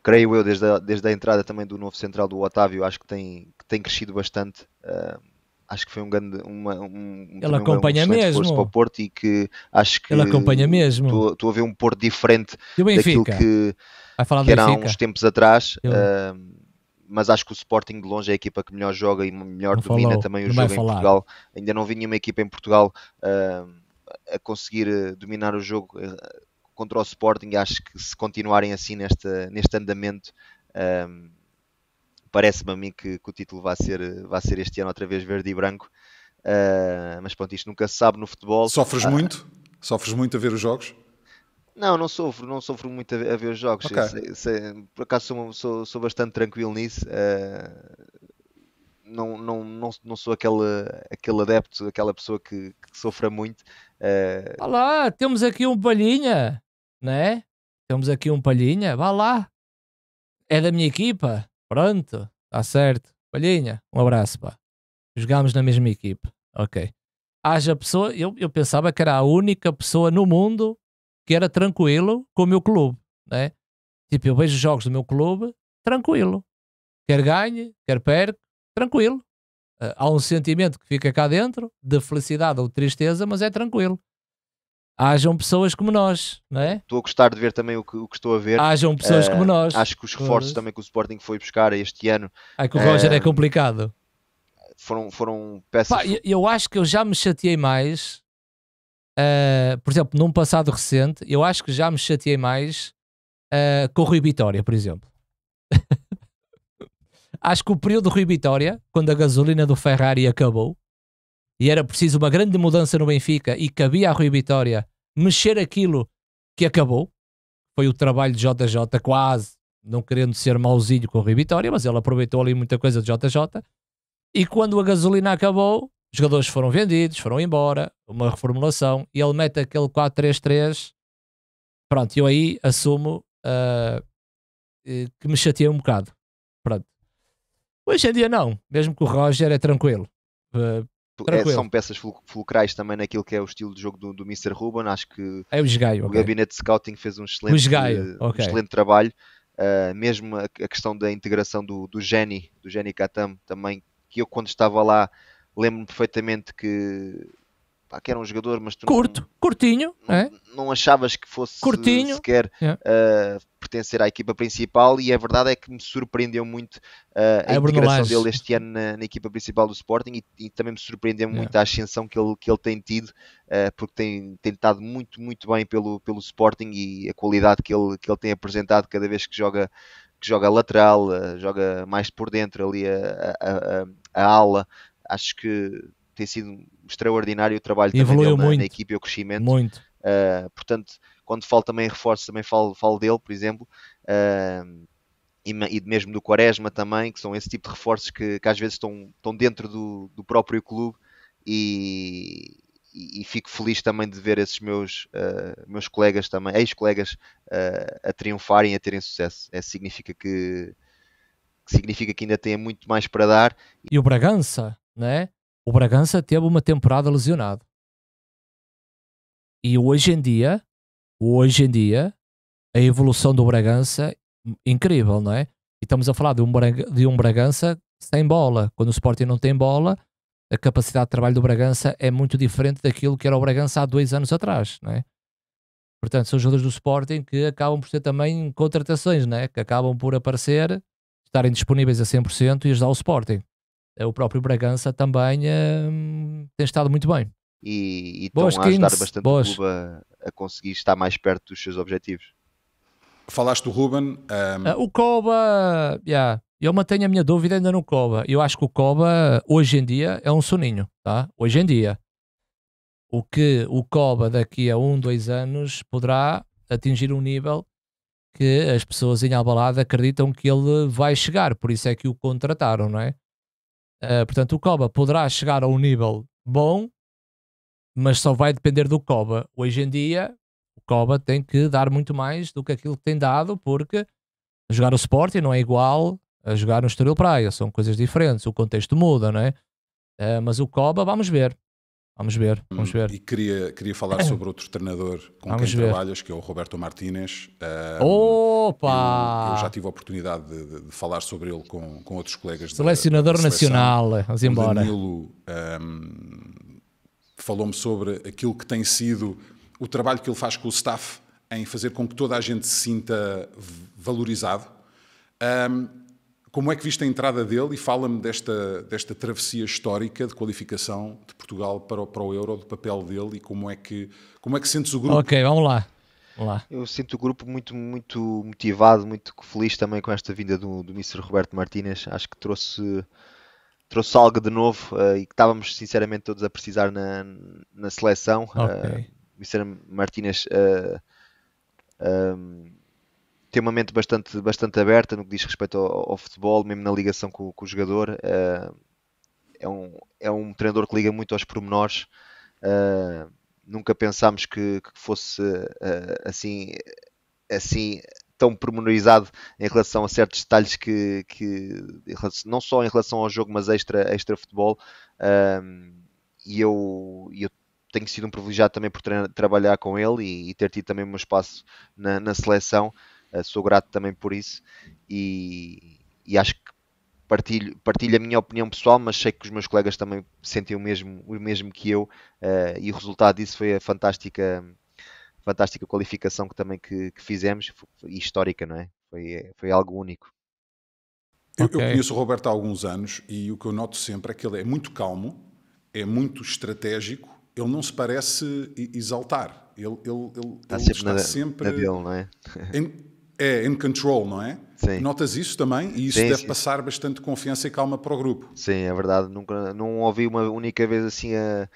creio eu, desde a, desde a entrada também do novo central do Otávio, acho que tem, que tem crescido bastante. Ehm, acho que foi um grande uma, um, acompanha um mesmo para o Porto e que acho que ela acompanha mesmo estou a ver um Porto diferente daquilo que, que era há uns tempos atrás mas acho que o Sporting de longe é a equipa que melhor joga e melhor não domina falou, também o jogo em Portugal ainda não vi nenhuma equipa em Portugal uh, a conseguir eh, dominar o jogo eh, contra o Sporting acho que se continuarem assim neste, neste andamento uh, Parece-me a mim que, que, o título vai ser, vai ser este ano outra vez verde e branco. Uh, mas pronto, isto nunca se sabe no futebol. Sofres ah, muito? Sofres muito a ver os jogos? Não, não sofro, não sofro muito a, ver os jogos. Okay. por acaso sou, sou, sou, bastante tranquilo nisso. Uh, não, não, não, não, sou aquele, aquele adepto, aquela pessoa que, que sofra muito. Uh... Vá lá, temos aqui um palhinha, né? Temos aqui um palhinha, vá lá. É da minha equipa. Pronto, está certo. Palhinha, um abraço, pá. Jogámos na mesma equipe. Ok. Haja pessoa, eu, eu pensava que era a única pessoa no mundo que era tranquilo com o meu clube, né? Tipo, eu vejo jogos do meu clube, tranquilo. Quer ganhe, quer perca, tranquilo. Uh, há um sentimento que fica cá dentro, de felicidade ou de tristeza, mas é tranquilo hajam pessoas como nós, não é? Estou a gostar de ver também o que, o que estou a ver. Hajam pessoas uh, como nós. Acho que os reforços também que o Sporting foi buscar este ano. Ai, que o Roger uh, é complicado. Foram, foram peças. Pá, eu, acho que eu já me chateei mais. Uh, por exemplo, num passado recente, eu acho que já me chateei mais com o Rui Vitória, por exemplo. acho que o período do Rui Vitória, quando a gasolina do Ferrari acabou, e era preciso uma grande mudança no Benfica e cabia a Rui Vitória mexer aquilo que acabou. Foi o trabalho de JJ quase, não querendo ser mauzinho com o Rui Vitória, mas ele aproveitou ali muita coisa de JJ. E quando a gasolina acabou, os jogadores foram vendidos, foram embora, uma reformulação, e ele mete aquele 4-3-3. Pronto, eu aí assumo uh, que me chateia um bocado. Pronto. Hoje em dia não, mesmo que o Roger é tranquilo. Uh, é, são peças fulcrais também naquilo que é o estilo de jogo do, do Mr. Ruben. Acho que é o, Gisgaio, o okay. gabinete de scouting fez um excelente, eh, okay. um excelente trabalho. Uh, mesmo a, a, questão da integração do, do Jenny, do Jenny Katam, também, que eu quando estava lá lembro-me perfeitamente que pá, que era um jogador, mas tu curto, não, curtinho, não, é? não achavas que fosse curtinho. sequer yeah. É. uh, pertencer à equipa principal e a verdade é que me surpreendeu muito uh, a é integração dele este ano na, na, equipa principal do Sporting e, e também me surpreendeu yeah. É. muito a ascensão que ele, que ele tem tido, uh, porque tem, tem estado muito, muito bem pelo, pelo Sporting e a qualidade que ele, que ele tem apresentado cada vez que joga que joga lateral, eh, joga mais por dentro ali a, a, a, a ala, acho que tem sido um extraordinário o trabalho também dele na, na equipe e o crescimento. Muito. Uh, portanto, quando falo também em reforços, também falo, falo dele, por exemplo. Uh, e, e, mesmo do Quaresma também, que são esse tipo de reforços que, que às vezes estão, estão dentro do, do próprio clube e, e, e, fico feliz também de ver esses meus, uh, meus colegas também, ex-colegas, uh, a triunfarem e a terem sucesso. É, significa que, significa que ainda têm muito mais para dar. E o Bragança, né? o Bragança teve uma temporada lesionado. E hoje em dia, hoje em dia, a evolução do Bragança hum, incrível, não é? E estamos a falar de um, de um Bragança sem bola. Quando o Sporting não tem bola, a capacidade de trabalho do Bragança é muito diferente daquilo que era o Bragança há dois anos atrás, não é? Portanto, são jogadores do Sporting que acabam por ter também contratações, não é? que acabam por aparecer, estarem disponíveis a 100% e ajudar o Sporting. Eh, o próprio Bragança também eh, tem estado muito bem. E, e estão Boas, a ajudar bastante Boas. o clube a, a, conseguir estar mais perto dos seus objetivos. Falaste do Ruben. Um... Ehm, eh, o Coba, yeah, eu mantenho a minha dúvida ainda no Coba. Eu acho que o Coba, hoje em dia, é um soninho. Tá? Hoje em dia. O que o Coba, daqui a um, dois anos, poderá atingir um nível que as pessoas em Albalade acreditam que ele vai chegar, por isso é que o contrataram, não é? Uh, portanto, o Coba poderá chegar a um nível bom, mas só vai depender do Coba. Hoje em dia, o Coba tem que dar muito mais do que aquilo que tem dado, porque jogar o Sporting não é igual a jogar no Estoril Praia, são coisas diferentes, o contexto muda, não é? Uh, mas o Coba, vamos ver. Vamos ver, hum, vamos ver. e queria, queria falar sobre outro treinador com vamos quem ver. trabalhas, que é o Roberto Martínez. Um, Opa! Eu, eu, já tive a oportunidade de, de, de, falar sobre ele com, com outros colegas. Selecionador da, da nacional, vamos embora. O Danilo um, falou-me sobre aquilo que tem sido o trabalho que ele faz com o staff em fazer com que toda a gente se sinta valorizado. Um, como é que viste a entrada dele e fala-me desta, desta travessia histórica de qualificação de Portugal para o, para o Euro, do papel dele e como é que, como é que sentes o grupo? Ok, vamos lá. Olá. Eu sinto o grupo muito, muito motivado, muito feliz também com esta vinda do, do Mr. Roberto Martínez. Acho que trouxe, trouxe algo de novo uh, e que estávamos sinceramente todos a precisar na, na seleção. Okay. Uh, eh, Mr. Martínez uh, tem uma mente bastante, bastante aberta no que diz respeito ao, ao futebol, mesmo na ligação com, com o jogador. Uh, é, um, é um treinador que liga muito aos pormenores. Uh, nunca pensámos que, que fosse uh, assim, assim tão pormenorizado em relação a certos detalhes que, que não só em relação ao jogo, mas extra, extra futebol. e eu, eu tenho sido um privilegiado também por trabalhar com ele e, e, ter tido também o meu espaço na, na seleção. Eh, sou grato também por isso e, e acho que partilho, partilho a minha opinião pessoal, mas sei que os meus colegas também sentem o mesmo, o mesmo que eu eh, e o resultado disso foi a fantástica fantástica qualificação que também que, que fizemos e histórica, não é? Foi, foi algo único. Eu, okay. eu conheço o Roberto há alguns anos e o que eu noto sempre é que ele é muito calmo, é muito estratégico, ele não se parece exaltar. Ele, ele, ele, está, ele sempre está na, sempre na dele, não é? Em, é in control, não é? Sim. Notas isso também e isso sim, deve sim. passar bastante confiança e calma para o grupo. Sim, é verdade. Nunca, não ouvi uma única vez assim a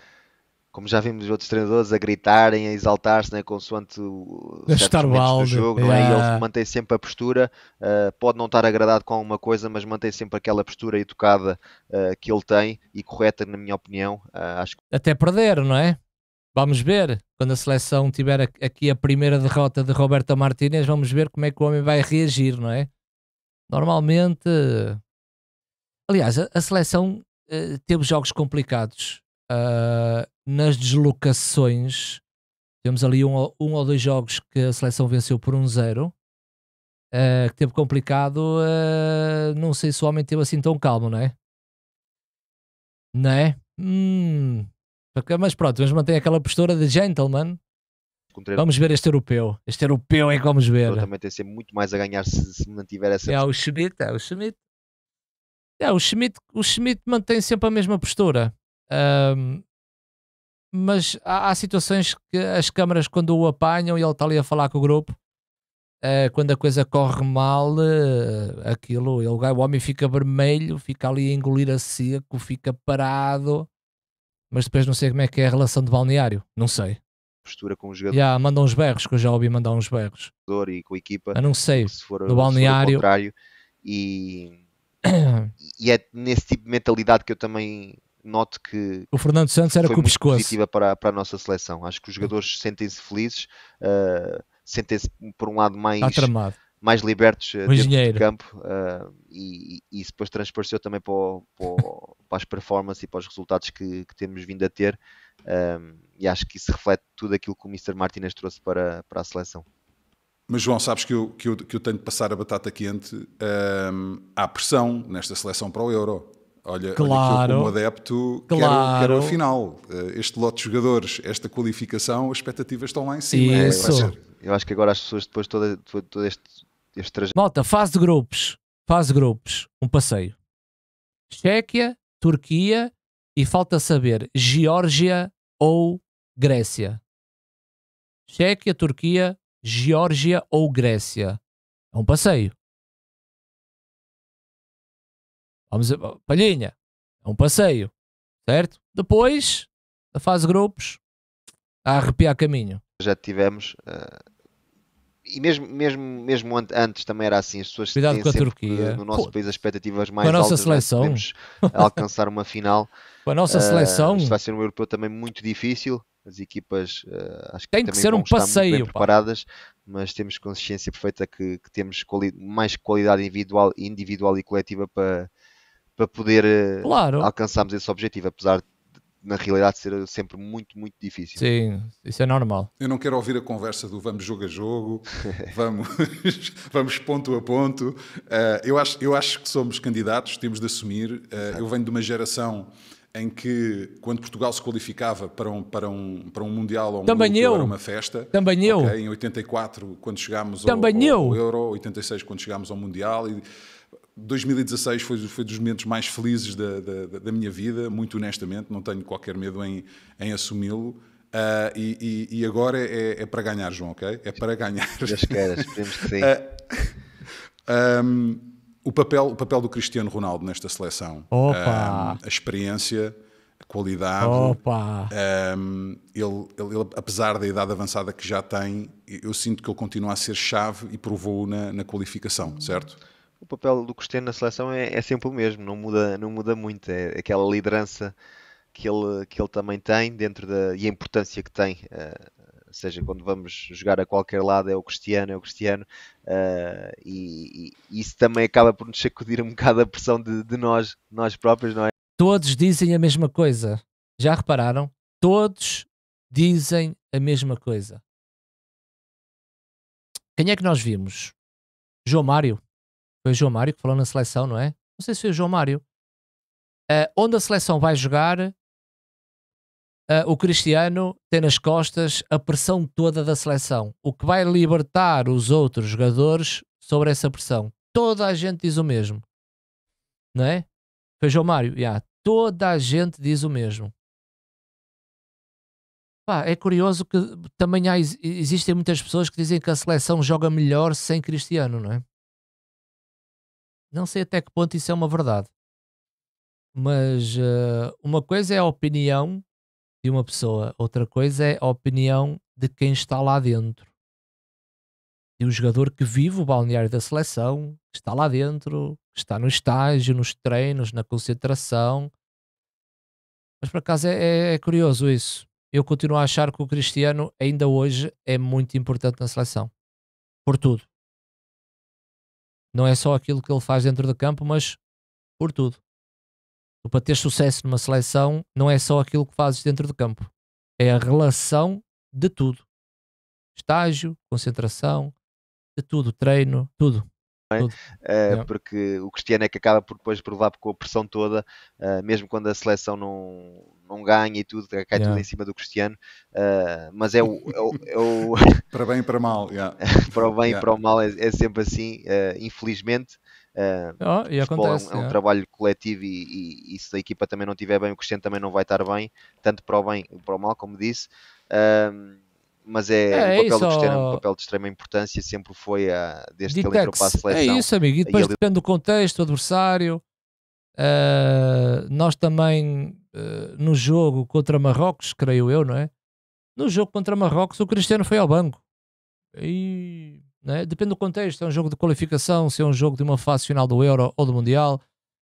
como já vimos outros treinadores a gritarem, a exaltar-se, né, consoante o estar do jogo, é. não é? ele mantém sempre a postura, uh, pode não estar agradado com alguma coisa, mas mantém sempre aquela postura educada uh, eh, que ele tem e correta, na minha opinião. Uh, acho que... Até perder, não é? Vamos ver, quando a seleção tiver aqui a primeira derrota de Roberto Martínez, vamos ver como é que o homem vai reagir, não é? Normalmente. Aliás, a, seleção eh, teve jogos complicados. Uh, nas deslocações, temos ali um, um, ou dois jogos que a seleção venceu por um uh, que teve complicado. Uh, não sei se o homem teve assim tão calmo, não é? Não é? Hum, mas pronto, mas mantém aquela postura de gentleman. Vamos ver este europeu. Este europeu é que vamos ver. Eu também tem sempre muito mais a ganhar se, se mantiver essa. É o Schmidt, é o Schmidt. É, o Schmidt, o Schmidt mantém sempre a mesma postura. Um, mas há, há, situações que as câmaras, quando o apanham e ele está ali a falar com o grupo, uh, quando a coisa corre mal, uh, aquilo, ele, o homem fica vermelho, fica ali a engolir a seco, fica parado mas depois não sei como é que é a relação de balneário, não sei. Postura com os jogadores. Yeah, mandam uns berros, que eu já ouvi mandar uns berros. E com a equipa. Eu não sei, se for, no balneário. contrário, e, e é nesse tipo de mentalidade que eu também noto que o Fernando Santos era com o pescoço. positiva para, para a nossa seleção. Acho que os jogadores sentem-se felizes, uh, sentem-se por um lado mais mais libertos uh, eh, do campo uh, e, e, isso depois transpareceu também para, o, para, o, para, as performances e para os resultados que, que temos vindo a ter um, eh, e acho que isso reflete tudo aquilo que o Mr. Martinez trouxe para, para a seleção. Mas João, sabes que eu, que eu, que eu tenho de passar a batata quente um, à pressão nesta seleção para o Euro. Olha, claro. olha que eu como adepto claro. quero, quero a final. Este lote de jogadores, esta qualificação, as expectativas estão lá em cima. Isso. É, eu acho que agora as pessoas depois todo, todo este este trajeto. Malta, fase de grupos. Fase de grupos. Um passeio. Chequia, Turquia e falta saber Geórgia ou Grécia. Chequia, Turquia, Geórgia ou Grécia. É um passeio. Vamos a Palhinha. É um passeio. Certo? Depois, a fase de grupos, a arrepiar caminho. Já tivemos. Uh e mesmo, mesmo, mesmo antes também era assim, as pessoas Cuidado têm com a Turquia. no nosso Pô, país as expectativas mais altas, a nossa é? seleção. Né? alcançar uma final. Com a nossa uh, seleção. Isto vai ser um europeu também muito difícil, as equipas uh, acho que tem que ser um passeio preparadas mas temos consciência perfeita que, que temos quali mais qualidade individual individual e coletiva para para poder ah, claro. alcançarmos esse objetivo apesar de na realidade ser sempre muito, muito difícil. Sim, isso é normal. Eu não quero ouvir a conversa do vamos jogo a jogo, vamos, vamos ponto a ponto. Uh, eu, acho, eu acho que somos candidatos, temos de assumir. Uh, eu venho de uma geração em que, quando Portugal se qualificava para um, para um, para um Mundial ou um Também era uma festa. Também eu. em 84, quando chegámos ao, ao, Euro, 86, quando chegámos ao Mundial. E, 2016 foi, foi dos momentos mais felizes da, da, da, minha vida, muito honestamente, não tenho qualquer medo em, em assumi-lo. Uh, e, e, agora é, é, para ganhar, João, ok? É para ganhar. Das caras, esperemos que sim. Uh, um, o, papel, o papel do Cristiano Ronaldo nesta seleção. Opa! a experiência, a qualidade. Opa! ele, ele, ele, apesar da idade avançada que já tem, eu sinto que ele continua a ser chave e provou na, na qualificação, certo? o papel do Cristiano na seleção é, é sempre o mesmo, não muda, não muda muito. É aquela liderança que ele, que ele também tem dentro da e a importância que tem. ou eh, seja, quando vamos jogar a qualquer lado é o Cristiano, é o Cristiano, eh, e, e isso também acaba por nos sacudir um bocado a pressão de, de nós, nós próprios, não é? Todos dizem a mesma coisa. Já repararam? Todos dizem a mesma coisa. Quem é que nós vimos? João Mário? Foi o João Mário que falou na seleção, não é? Não sei se foi o João Mário. Uh, onde a seleção vai jogar, uh, o Cristiano tem nas costas a pressão toda da seleção, o que vai libertar os outros jogadores sobre essa pressão. Toda a gente diz o mesmo, não é? Foi João Mário, yeah. toda a gente diz o mesmo. Pá, é curioso que também há, existem muitas pessoas que dizem que a seleção joga melhor sem Cristiano, não é? não sei até que ponto isso é uma verdade. Mas uh, uma coisa é a opinião de uma pessoa, outra coisa é a opinião de quem está lá dentro. De um jogador que vive o balneário da seleção, que está lá dentro, que está no estágio, nos treinos, na concentração. Mas por acaso é, é, é curioso isso. Eu continuo a achar que o Cristiano ainda hoje é muito importante na seleção. Por tudo não é só aquilo que ele faz dentro do campo, mas por tudo. Tu, para ter sucesso numa seleção, não é só aquilo que fazes dentro do campo, é a relação de tudo: estágio, concentração, de tudo, treino, tudo. É, é. Porque o Cristiano é que acaba por depois provar com a pressão toda, eh, mesmo quando a seleção não, não ganha e tudo, cai yeah. tudo em cima do Cristiano, uh, mas é o. É o, é o... para bem e para mal, yeah. para o bem yeah. e para o mal é, é sempre assim, uh, infelizmente. Uh, oh, e é acontece, é um, é um trabalho coletivo e, e, e, se a equipa também não estiver bem, o Cristiano também não vai estar bem, tanto para o bem como para o mal, como disse. Uh, mas é, é, é papel isso, Cristiano, é um oh. papel de extrema importância, sempre foi a, desde Ditex, que ele entrou para a seleção. É isso, amigo, e depois e ele... depende do contexto, do adversário, Uh, nós também, uh, no jogo contra Marrocos, creio eu, não é? No jogo contra Marrocos, o Cristiano foi ao banco. E, né, Depende do contexto, é um jogo de qualificação, se é um jogo de uma fase final do Euro ou do Mundial,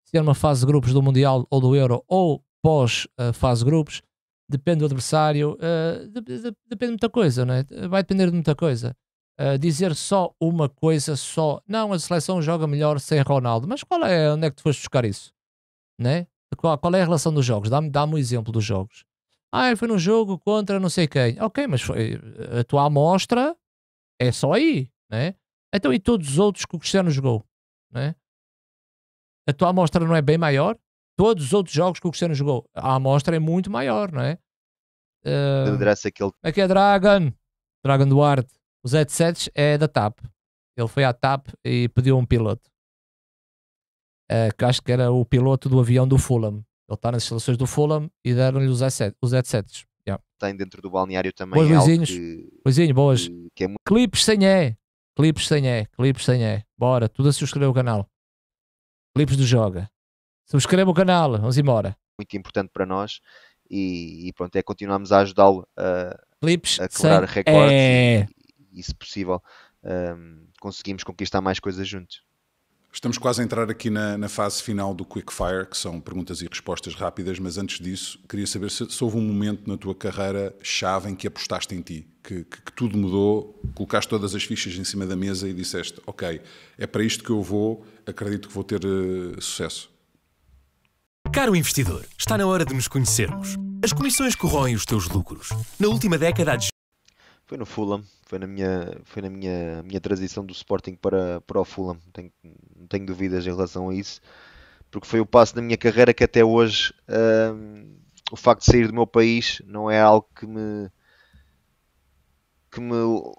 se é uma fase de grupos do Mundial ou do Euro ou pós ah, fase de grupos, depende do adversário, uh, de, de, depende de muita coisa, não é? Vai depender de muita coisa. Uh, dizer só uma coisa só, não, a seleção joga melhor sem Ronaldo, mas qual é, onde é que tu foste buscar isso? né? Qual, qual é a relação dos jogos? Dá-me dá, -me, um exemplo dos jogos. Ah, ele foi num jogo contra não sei quem. Ok, mas foi, a tua amostra é só aí, né? Então e todos os outros que o Cristiano jogou, né? A tua amostra não é bem maior? Todos os outros jogos que o Cristiano jogou, a amostra é muito maior, não é? Uh, aquele... Aqui é Dragon, Dragon Duarte. Os headsets é da TAP. Ele foi à TAP e pediu um piloto uh, que acho que era o piloto do avião do Fulham. Ele está nas instalações do Fulham e deram-lhe os, headset, os headsets. Yeah. Tem dentro do balneário também. Boas, Luizinhos. Que... Luizinho, boas. Que é muito... Clipes sem E. Clipes sem E. Clipes sem E. Bora, tudo a subscrever o canal. Clipes do Joga. Subscreva o canal, vamos embora. Muito importante para nós e, e pronto, é continuarmos a ajudá-lo a, Clipes a quebrar recordes é... e, e, se possível, um, ehm, conseguimos conquistar mais coisas juntos. Estamos quase a entrar aqui na, na, fase final do Quick Fire, que são perguntas e respostas rápidas, mas antes disso, queria saber se, se houve um momento na tua carreira chave em que apostaste em ti, que, que, que, tudo mudou, colocaste todas as fichas em cima da mesa e disseste: Ok, é para isto que eu vou, acredito que vou ter uh, sucesso. Caro investidor, está na hora de nos conhecermos. As comissões corroem os teus lucros. Na última década, foi no Fulham, foi na minha, foi na minha, minha transição do Sporting para, para o Fulham, tenho, não tenho dúvidas em relação a isso, porque foi o passo da minha carreira que até hoje hum, o facto de sair do meu país não é algo que me, que me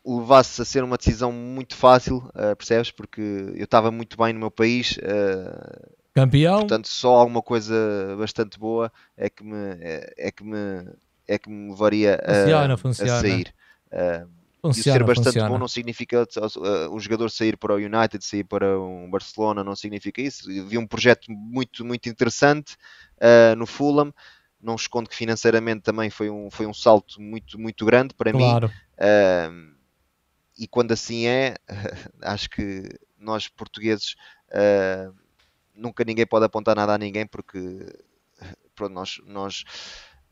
levasse a ser uma decisão muito fácil, uh, percebes? Porque eu estava muito bem no meu país. Uh, Campeão. Portanto, só alguma coisa bastante boa é que me é, é que me é que me levaria a, funciona. a sair. Uh, e ser bastante funciona. bom não significa uh, um jogador sair para o United, sair para um Barcelona, não significa isso. Vi um projeto muito, muito interessante uh, no Fulham. Não escondo que financeiramente também foi um, foi um salto muito, muito grande para claro. mim. Uh, eh, e quando assim é, acho que nós portugueses nunca ninguém pode apontar nada a ninguém porque pronto, nós, nós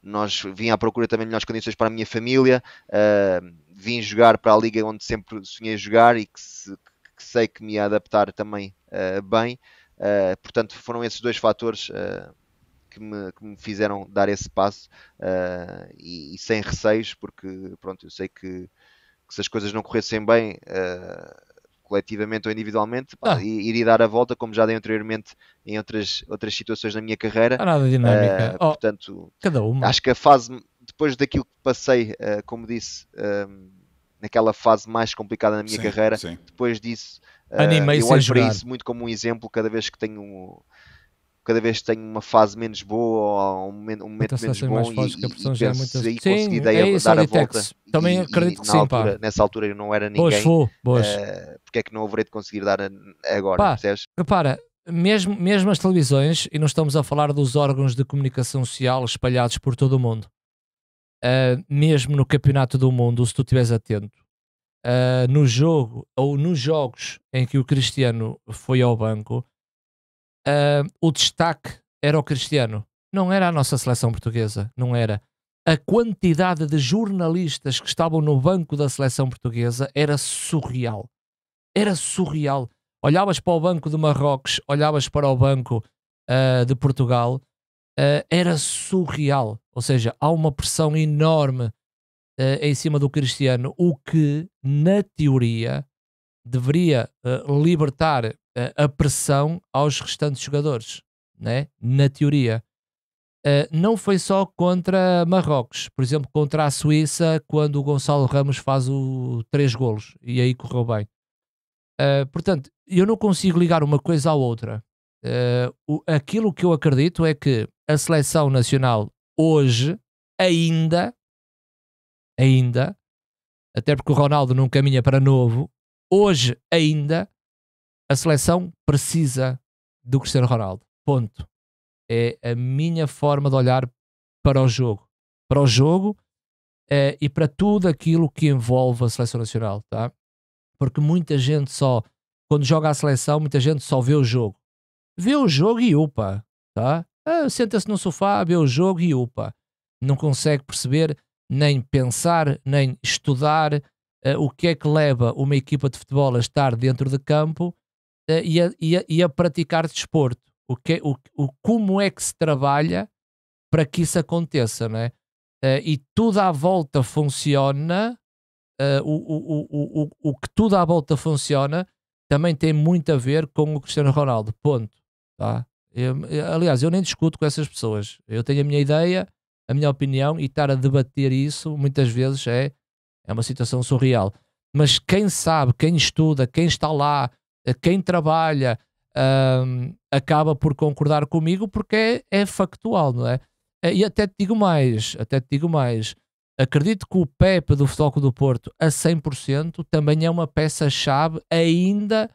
nós vim à procura também de melhores condições para a minha família, uh, vim jogar para a liga onde sempre sonhei jogar e que, se, que sei que me ia adaptar também uh, bem. Uh, portanto, foram esses dois fatores que me, que, me, fizeram dar esse passo e, e, sem receios, porque pronto, eu sei que, que se as coisas não corressem bem coletivamente ou individualmente, pá, ah. iria dar a volta, como já dei anteriormente em outras, outras situações na minha carreira. Ah, nada dinâmica. Uh, oh, portanto, cada uma. acho que a fase, depois daquilo que passei, uh, como disse, uh, naquela fase mais complicada na minha sim, carreira, sim. depois disso, ah, Animei eu olho jogar. para isso muito como um exemplo, cada vez que tenho um, cada vez tenho uma fase menos boa ou um momento, um momento menos bom mais e, que e penso muito... sim, consegui é dar a volta. Também e, acredito e, que sim, altura, Nessa altura eu não era ninguém. Boas, vou, boas. Uh, porque é que não haverei de conseguir dar agora, Pá, percebes? Repara, mesmo, mesmo as televisões, e não estamos a falar dos órgãos de comunicação social espalhados por todo o mundo, uh, mesmo no campeonato do mundo, se tu estiveres atento, uh, no jogo ou nos jogos em que o Cristiano foi ao banco, uh, o destaque era o Cristiano, não era a nossa seleção portuguesa, não era. A quantidade de jornalistas que estavam no banco da seleção portuguesa era surreal era surreal. Olhavas para o banco de Marrocos, olhavas para o banco uh, de Portugal, uh, era surreal. Ou seja, há uma pressão enorme uh, em cima do Cristiano, o que, na teoria, deveria libertar a pressão aos restantes jogadores, né? na teoria. não foi só contra Marrocos, por exemplo, contra a Suíça, quando o Gonçalo Ramos faz o três golos e aí correu bem. Eh, portanto, eu não consigo ligar uma coisa à outra. Uh, o, aquilo que eu acredito é que a seleção nacional hoje ainda, ainda, até porque o Ronaldo não caminha para novo, hoje ainda a seleção precisa do Cristiano Ronaldo. Ponto. É a minha forma de olhar para o jogo. Para o jogo uh, e para tudo aquilo que envolve a seleção nacional, tá? porque muita gente só, quando joga a seleção, muita gente só vê o jogo. Vê o jogo e upa, tá? Ah, Senta-se no sofá, vê o jogo e upa. Não consegue perceber, nem pensar, nem estudar uh, o que é que leva uma equipa de futebol a estar dentro de campo uh, e, a, e, a, e, a, praticar desporto. O que, é, o, o, como é que se trabalha para que isso aconteça, não é? Uh, e tudo à volta funciona uh, o, o, o, o, que tudo à volta funciona também tem muito a ver com o Cristiano Ronaldo. Ponto. Tá? Eu, aliás, eu nem discuto com essas pessoas. Eu tenho a minha ideia, a minha opinião, e estar a debater isso muitas vezes é, é uma situação surreal. Mas quem sabe, quem estuda, quem está lá, eh, quem trabalha, um, acaba por concordar comigo porque é, é factual, não é? Eh, e até te digo mais, até te digo mais. Acredito que o Pepe do Futebol Clube do Porto a 100% também é uma peça-chave ainda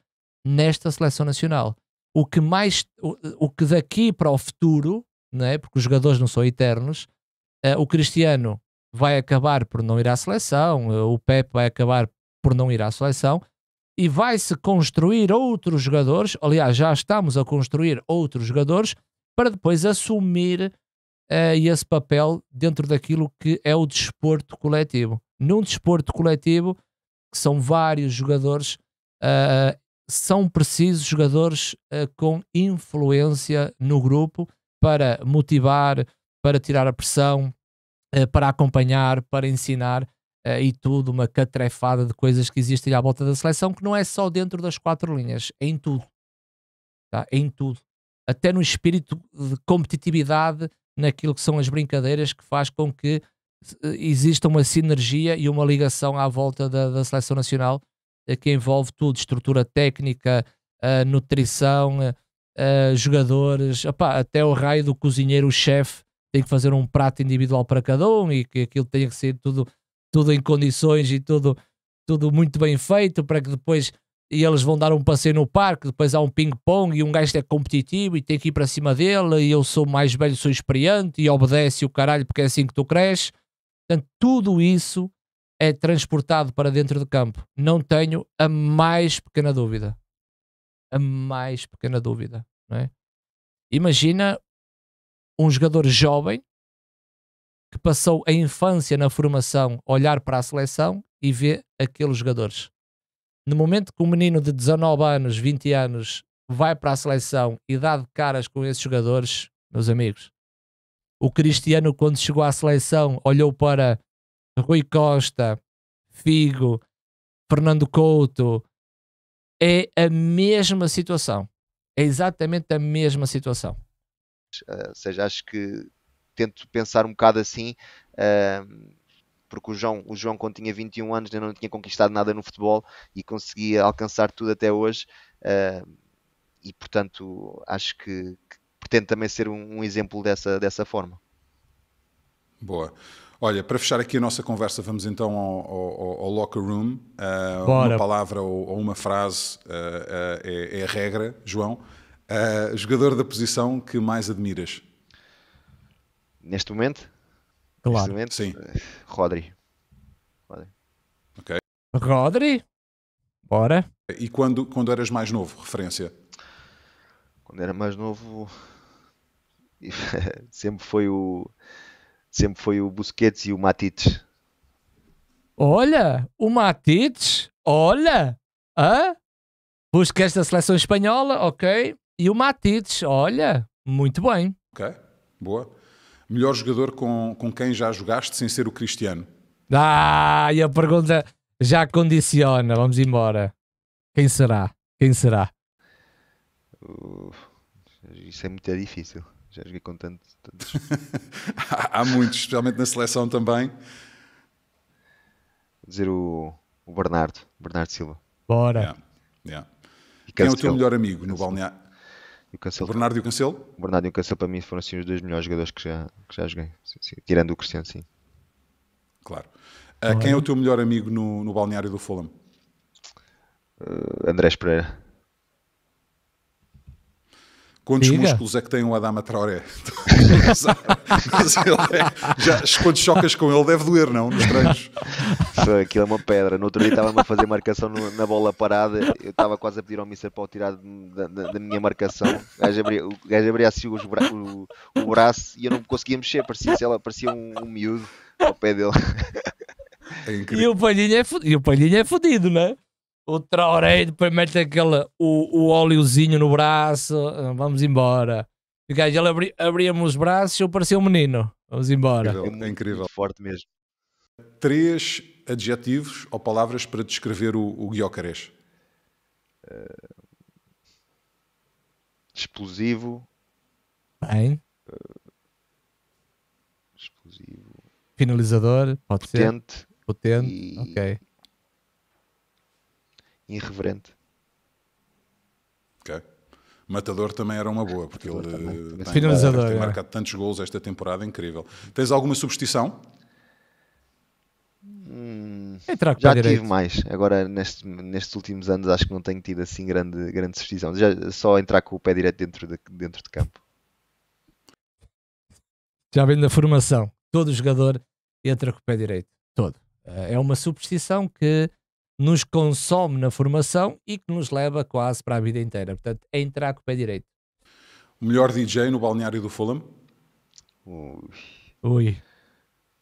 nesta seleção nacional. O que mais, o, o que daqui para o futuro, não é? porque os jogadores não são eternos, uh, o Cristiano vai acabar por não ir à seleção, uh, o Pepe vai acabar por não ir à seleção e vai-se construir outros jogadores. Aliás, já estamos a construir outros jogadores para depois assumir e esse papel dentro daquilo que é o desporto coletivo. Num desporto coletivo, que são vários jogadores, uh, são precisos jogadores uh, com influência no grupo para motivar, para tirar a pressão, uh, para acompanhar, para ensinar uh, e tudo, uma catrefada de coisas que existem à volta da seleção, que não é só dentro das quatro linhas, é em tudo. Tá? É em tudo. Até no espírito de competitividade naquilo que são as brincadeiras que faz com que eh, exista uma sinergia e uma ligação à volta da, da seleção nacional eh, que envolve tudo, estrutura técnica, eh, nutrição, jogadores, até o raio do cozinheiro, o chefe, tem que fazer um prato individual para cada um e que aquilo tenha que ser tudo, tudo em condições e tudo, tudo muito bem feito para que depois e eles vão dar um passeio no parque, depois há um ping-pong e um gajo é competitivo e tem que ir para cima dele, e eu sou mais velho, sou experiente e obedece o caralho porque é assim que tu cresces. Portanto, tudo isso é transportado para dentro do campo. Não tenho a mais pequena dúvida. A mais pequena dúvida, não é? Imagina um jogador jovem que passou a infância na formação olhar para a seleção e ver aqueles jogadores no momento que um menino de 19 anos, 20 anos vai para a seleção e dá de caras com esses jogadores, meus amigos, o Cristiano, quando chegou à seleção, olhou para Rui Costa, Figo, Fernando Couto. É a mesma situação. É exatamente a mesma situação. Eh, ou seja, acho que tento pensar um bocado assim. Uh porque o João, o João quando tinha 21 anos ainda não tinha conquistado nada no futebol e conseguia alcançar tudo até hoje uh, e portanto acho que, que também ser um, um, exemplo dessa, dessa forma. Boa. Olha, para fechar aqui a nossa conversa, vamos então ao, ao, ao locker room. Uh, uma palavra ou, ou uma frase uh, é, é, a regra, João. jogador da posição que mais admiras? Neste momento? Claro. Sim. Eh, Rodri. Rodri. Ok. Rodri? Bora. E quando, quando eras mais novo, referência? Quando era mais novo, sempre foi o sempre foi o Busquets e o Matites. Olha, o Matites, olha, hã? Busquets da seleção espanhola, ok. E o Matites, olha, muito bem. Ok, boa melhor jogador com, com quem já jogaste sem ser o Cristiano? Ah, e a pergunta já condiciona. Vamos embora. Quem será? Quem será? Uh, isso é muito difícil. Já joguei com tanto, tantos. há, há muitos, especialmente na seleção também. Vou dizer o, o Bernardo, Bernardo Silva. Bora. Yeah, yeah. Quem é o teu melhor amigo no balneário? E o Cancelo. O Bernardo e o Cancelo? O Bernardo e o Cancelo para mim foram assim, os dois melhores jogadores que já, que já joguei. Sim, sim. Tirando o Cristiano, sim. Claro. Uh, quem é o teu melhor amigo no, no balneário do Fulham? Uh, Andrés Pereira. Quantos Diga. músculos é que tem o Adama Traoré? Mas ele é, já, quando chocas com ele deve doer, não? Nos treinos. Aquilo é uma pedra. No outro dia estava-me a fazer marcação no, na bola parada. Eu estava quase a pedir ao Mister para o tirar da, da, da minha marcação. O gajo abria, o assim os bra, o, o, braço e eu não conseguia mexer. Parecia, sei lá, parecia um, um miúdo ao pé dele. É e o Palhinha é, é, fodido, e o Palhinha é né? o Traoré depois mete aquele, o, o óleozinho no braço, ah, vamos embora. E gajo, ele abri, abria-me os braços e eu parecia um menino. Vamos embora. É incrível, incrível. Forte mesmo. Três adjetivos ou palavras para descrever o, o Guiocares. Uh, eh, explosivo. Bem. Uh, explosivo. Finalizador, pode potente ser. Potente. E... Ok irreverente. Ok. Matador também era uma boa, porque Matador ele eh, tem, finalizador, tem é. marcado é. tantos gols esta temporada, incrível. Tens alguma substituição? Hum, é já tive direito. mais. Agora, neste, nestes últimos anos, acho que não tenho tido assim grande, grande substituição. Já, só entrar com o pé direito dentro de, dentro de campo. Já vem da formação. Todo jogador entra com o pé direito. Todo. Eh, é uma superstição que nos consome na formação e que nos leva quase para a vida inteira. Portanto, é entrar com o pé direito. O melhor DJ no balneário do Fulham? Ui. Ui.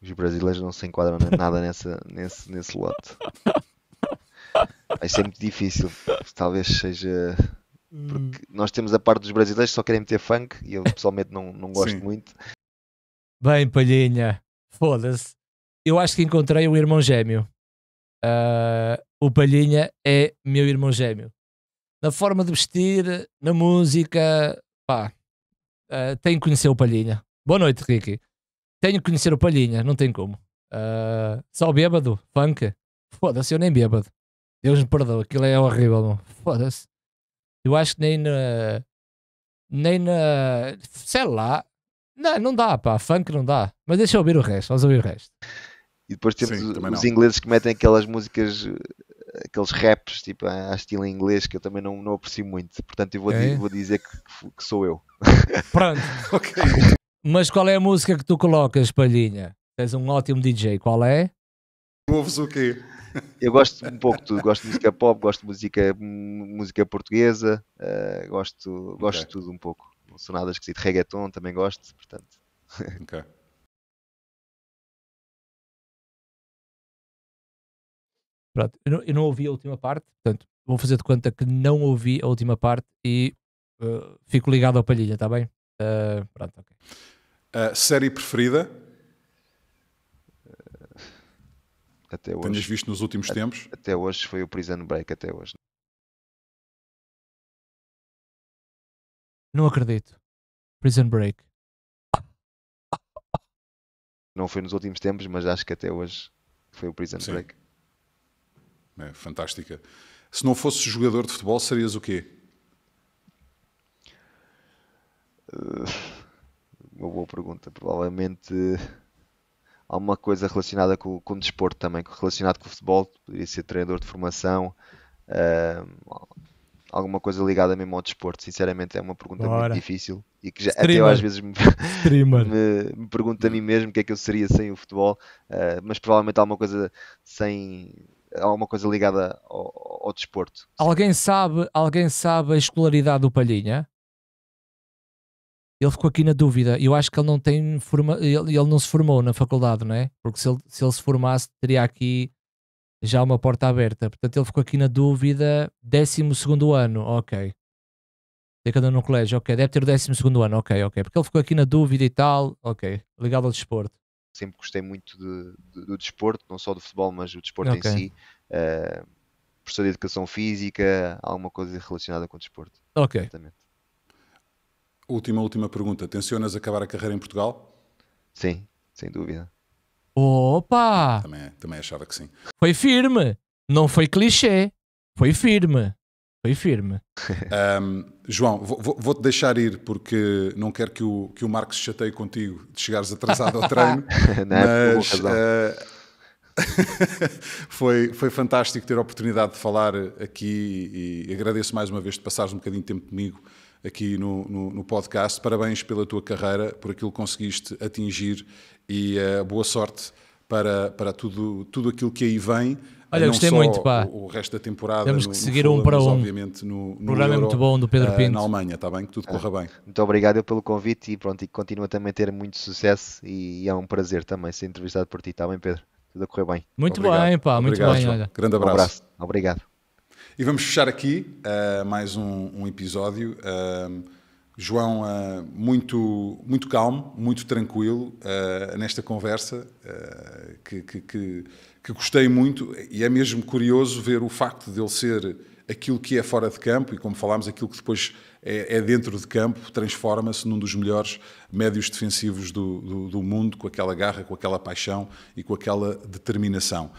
Os brasileiros não se enquadram nada nessa, nesse, nesse lote. Vai ser muito difícil. Talvez seja. Porque hum. nós temos a parte dos brasileiros que só querem meter funk e eu pessoalmente não, não gosto Sim. muito. Bem, Palhinha, foda-se. Eu acho que encontrei o irmão gêmeo. Uh, o Palhinha é meu irmão gêmeo. Na forma de vestir, na música, pá, uh, tenho que conhecer o Palhinha. Boa noite, Ricky. Tenho que conhecer o Palhinha, não tem como. Uh, só bêbado, funk. Foda-se, eu nem bêbado. Deus me perdoa, aquilo é horrível, Foda-se. Eu acho que nem na. Nem na. Sei lá. Não, não dá, pá. Funk não dá. Mas deixa eu ouvir o resto, vamos ouvir o resto. E depois temos Sim, os, os ingleses que metem aquelas músicas aqueles raps tipo a estilo inglês que eu também não, não aprecio muito. Portanto, eu vou, é? vou dizer que, que, sou eu. Pronto. ok Mas qual é a música que tu colocas, Palhinha? Tens um ótimo DJ, qual é? Ouves o quê? Eu gosto um pouco de tudo, gosto de música pop, gosto de música, música portuguesa, uh, gosto, gosto de tudo um pouco. Não sou nada esquisito, reggaeton também gosto, portanto. Ok. Pronto, eu não, eu não, ouvi a última parte, portanto, vou fazer de conta que não ouvi a última parte e uh, fico ligado ao Palhinha, está bem? Uh, pronto, ok. Uh, série preferida? Eh, até hoje. Tenhas visto nos últimos tempos? Até hoje foi o Prison Break, até hoje. Não acredito. Prison Break. Não foi nos últimos tempos, mas acho que até hoje foi o Prison Sim. Break. Né? fantástica. Se não fosse jogador de futebol, serias o quê? Eh, uma boa pergunta. Provavelmente alguma eh, coisa relacionada com, com o desporto também, relacionado com o futebol, poderia ser treinador de formação, uh, alguma coisa ligada mesmo ao desporto. Sinceramente, é uma pergunta Bora. muito difícil e que já, até eu às vezes me, me, me, pergunto a mim mesmo o que é que eu seria sem o futebol, uh, mas provavelmente alguma coisa sem alguma coisa ligada ao, ao desporto. Alguém sabe, alguém sabe a escolaridade do Palhinha? Ele ficou aqui na dúvida. Eu acho que ele não tem forma, ele, ele não se formou na faculdade, não é? Porque se ele, se ele se formasse, teria aqui já uma porta aberta. Portanto, ele ficou aqui na dúvida. 12 ano, ok. Tem que andar no colégio, ok. Deve ter o 12 ano, ok, ok. Porque ele ficou aqui na dúvida e tal, ok. Ligado ao desporto sempre gostei muito de, de, do desporto, não só do futebol, mas do desporto okay. em si. Uh, professor de educação física, alguma coisa relacionada com o desporto. Ok. Exatamente. Última, última pergunta. Tensionas acabar a carreira em Portugal? Sim, sem dúvida. Opa! Também, é, também achava que sim. Foi firme, não foi clichê, foi firme. Foi firme. Um, João, vou-te vou deixar ir porque não quero que o, que o Marcos chateie contigo de chegares atrasado ao treino. não, é mas uh, foi, foi fantástico ter a oportunidade de falar aqui e agradeço mais uma vez de passares um bocadinho de tempo comigo aqui no, no, no podcast. Parabéns pela tua carreira, por aquilo que conseguiste atingir e uh, boa sorte para, para tudo, tudo aquilo que aí vem. Olha, gostei muito, pá. O, o, resto da temporada. Temos que no, seguir no um para um. Obviamente, no, no programa é Euro, é muito bom do Pedro eh, Pinto. Uh, na Alemanha, está bem? Que tudo corra bem. Ah, muito obrigado pelo convite e pronto, e continua também a ter muito sucesso e, e é um prazer também ser entrevistado por ti, está bem, Pedro? Tudo a correr bem. Muito obrigado. bem, pá, muito obrigado, bem. Olha. Grande abraço. Um abraço. Obrigado. E vamos fechar aqui uh, mais um, um episódio. Uh, João, uh, muito, muito calmo, muito tranquilo uh, nesta conversa, uh, que, que, que, que, gostei muito, e é mesmo curioso ver o facto de ele ser aquilo que é fora de campo, e como falámos, aquilo que depois é, é dentro de campo, transforma-se num dos melhores médios defensivos do, do, do, mundo, com aquela garra, com aquela paixão e com aquela determinação.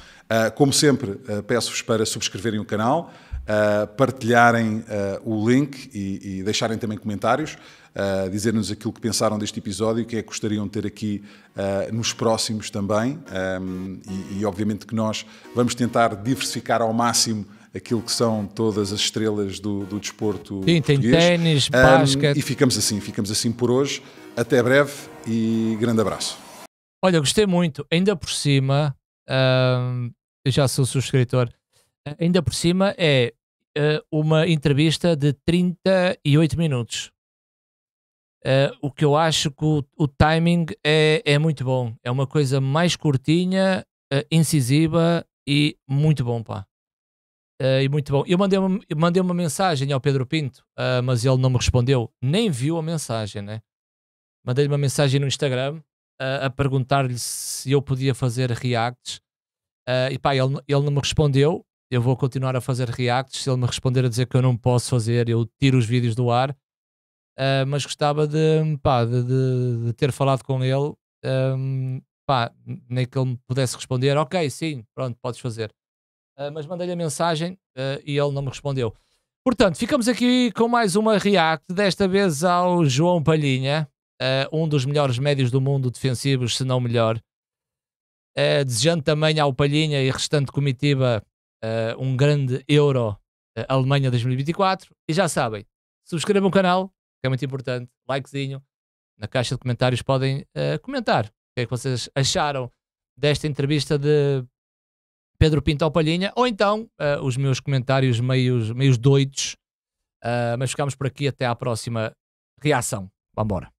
como sempre, peço-vos para subscreverem o canal uh, partilharem uh, o link e, e, deixarem também comentários, uh, dizer-nos aquilo que pensaram deste episódio, o que é que gostariam de ter aqui nos próximos também. Um, ehm, e, e, obviamente que nós vamos tentar diversificar ao máximo aquilo que são todas as estrelas do, do desporto Sim, português. tem ténis, um, ehm, basquete. E ficamos assim, ficamos assim por hoje. Até breve e grande abraço. Olha, gostei muito. Ainda por cima, ehm, já sou subscritor ainda por cima, é uh, uma entrevista de 38 minutos. Uh, o que eu acho que o, o, timing é, é muito bom. É uma coisa mais curtinha, uh, incisiva e muito bom, pá. Uh, e muito bom. Eu mandei uma, eu mandei uma mensagem ao Pedro Pinto, mas ele não me respondeu. Nem viu a mensagem, né? Mandei-lhe uma mensagem no Instagram a perguntar-lhe se eu podia fazer reacts. e pá, ele, ele não me respondeu eu vou continuar a fazer reacts. Se ele me responder a dizer que eu não posso fazer, eu tiro os vídeos do ar. Uh, mas gostava de, pá, de, de, de, ter falado com ele, um, pá, nem que ele me pudesse responder, ok, sim, pronto, podes fazer. Uh, mas mandei-lhe a mensagem uh, e ele não me respondeu. Portanto, ficamos aqui com mais uma react, desta vez ao João Palhinha, um dos melhores médios do mundo defensivos, se não melhor. desejando também ao Palhinha e restante comitiva uh, um grande Euro uh, Alemanha 2024. E já sabem, subscrevam o canal, que é muito importante, likezinho. Na caixa de comentários podem uh, comentar o que é que vocês acharam desta entrevista de Pedro Pinto ao Palhinha, ou então os meus comentários meios, meios doidos. mas ficamos por aqui, até à próxima reação. Vambora.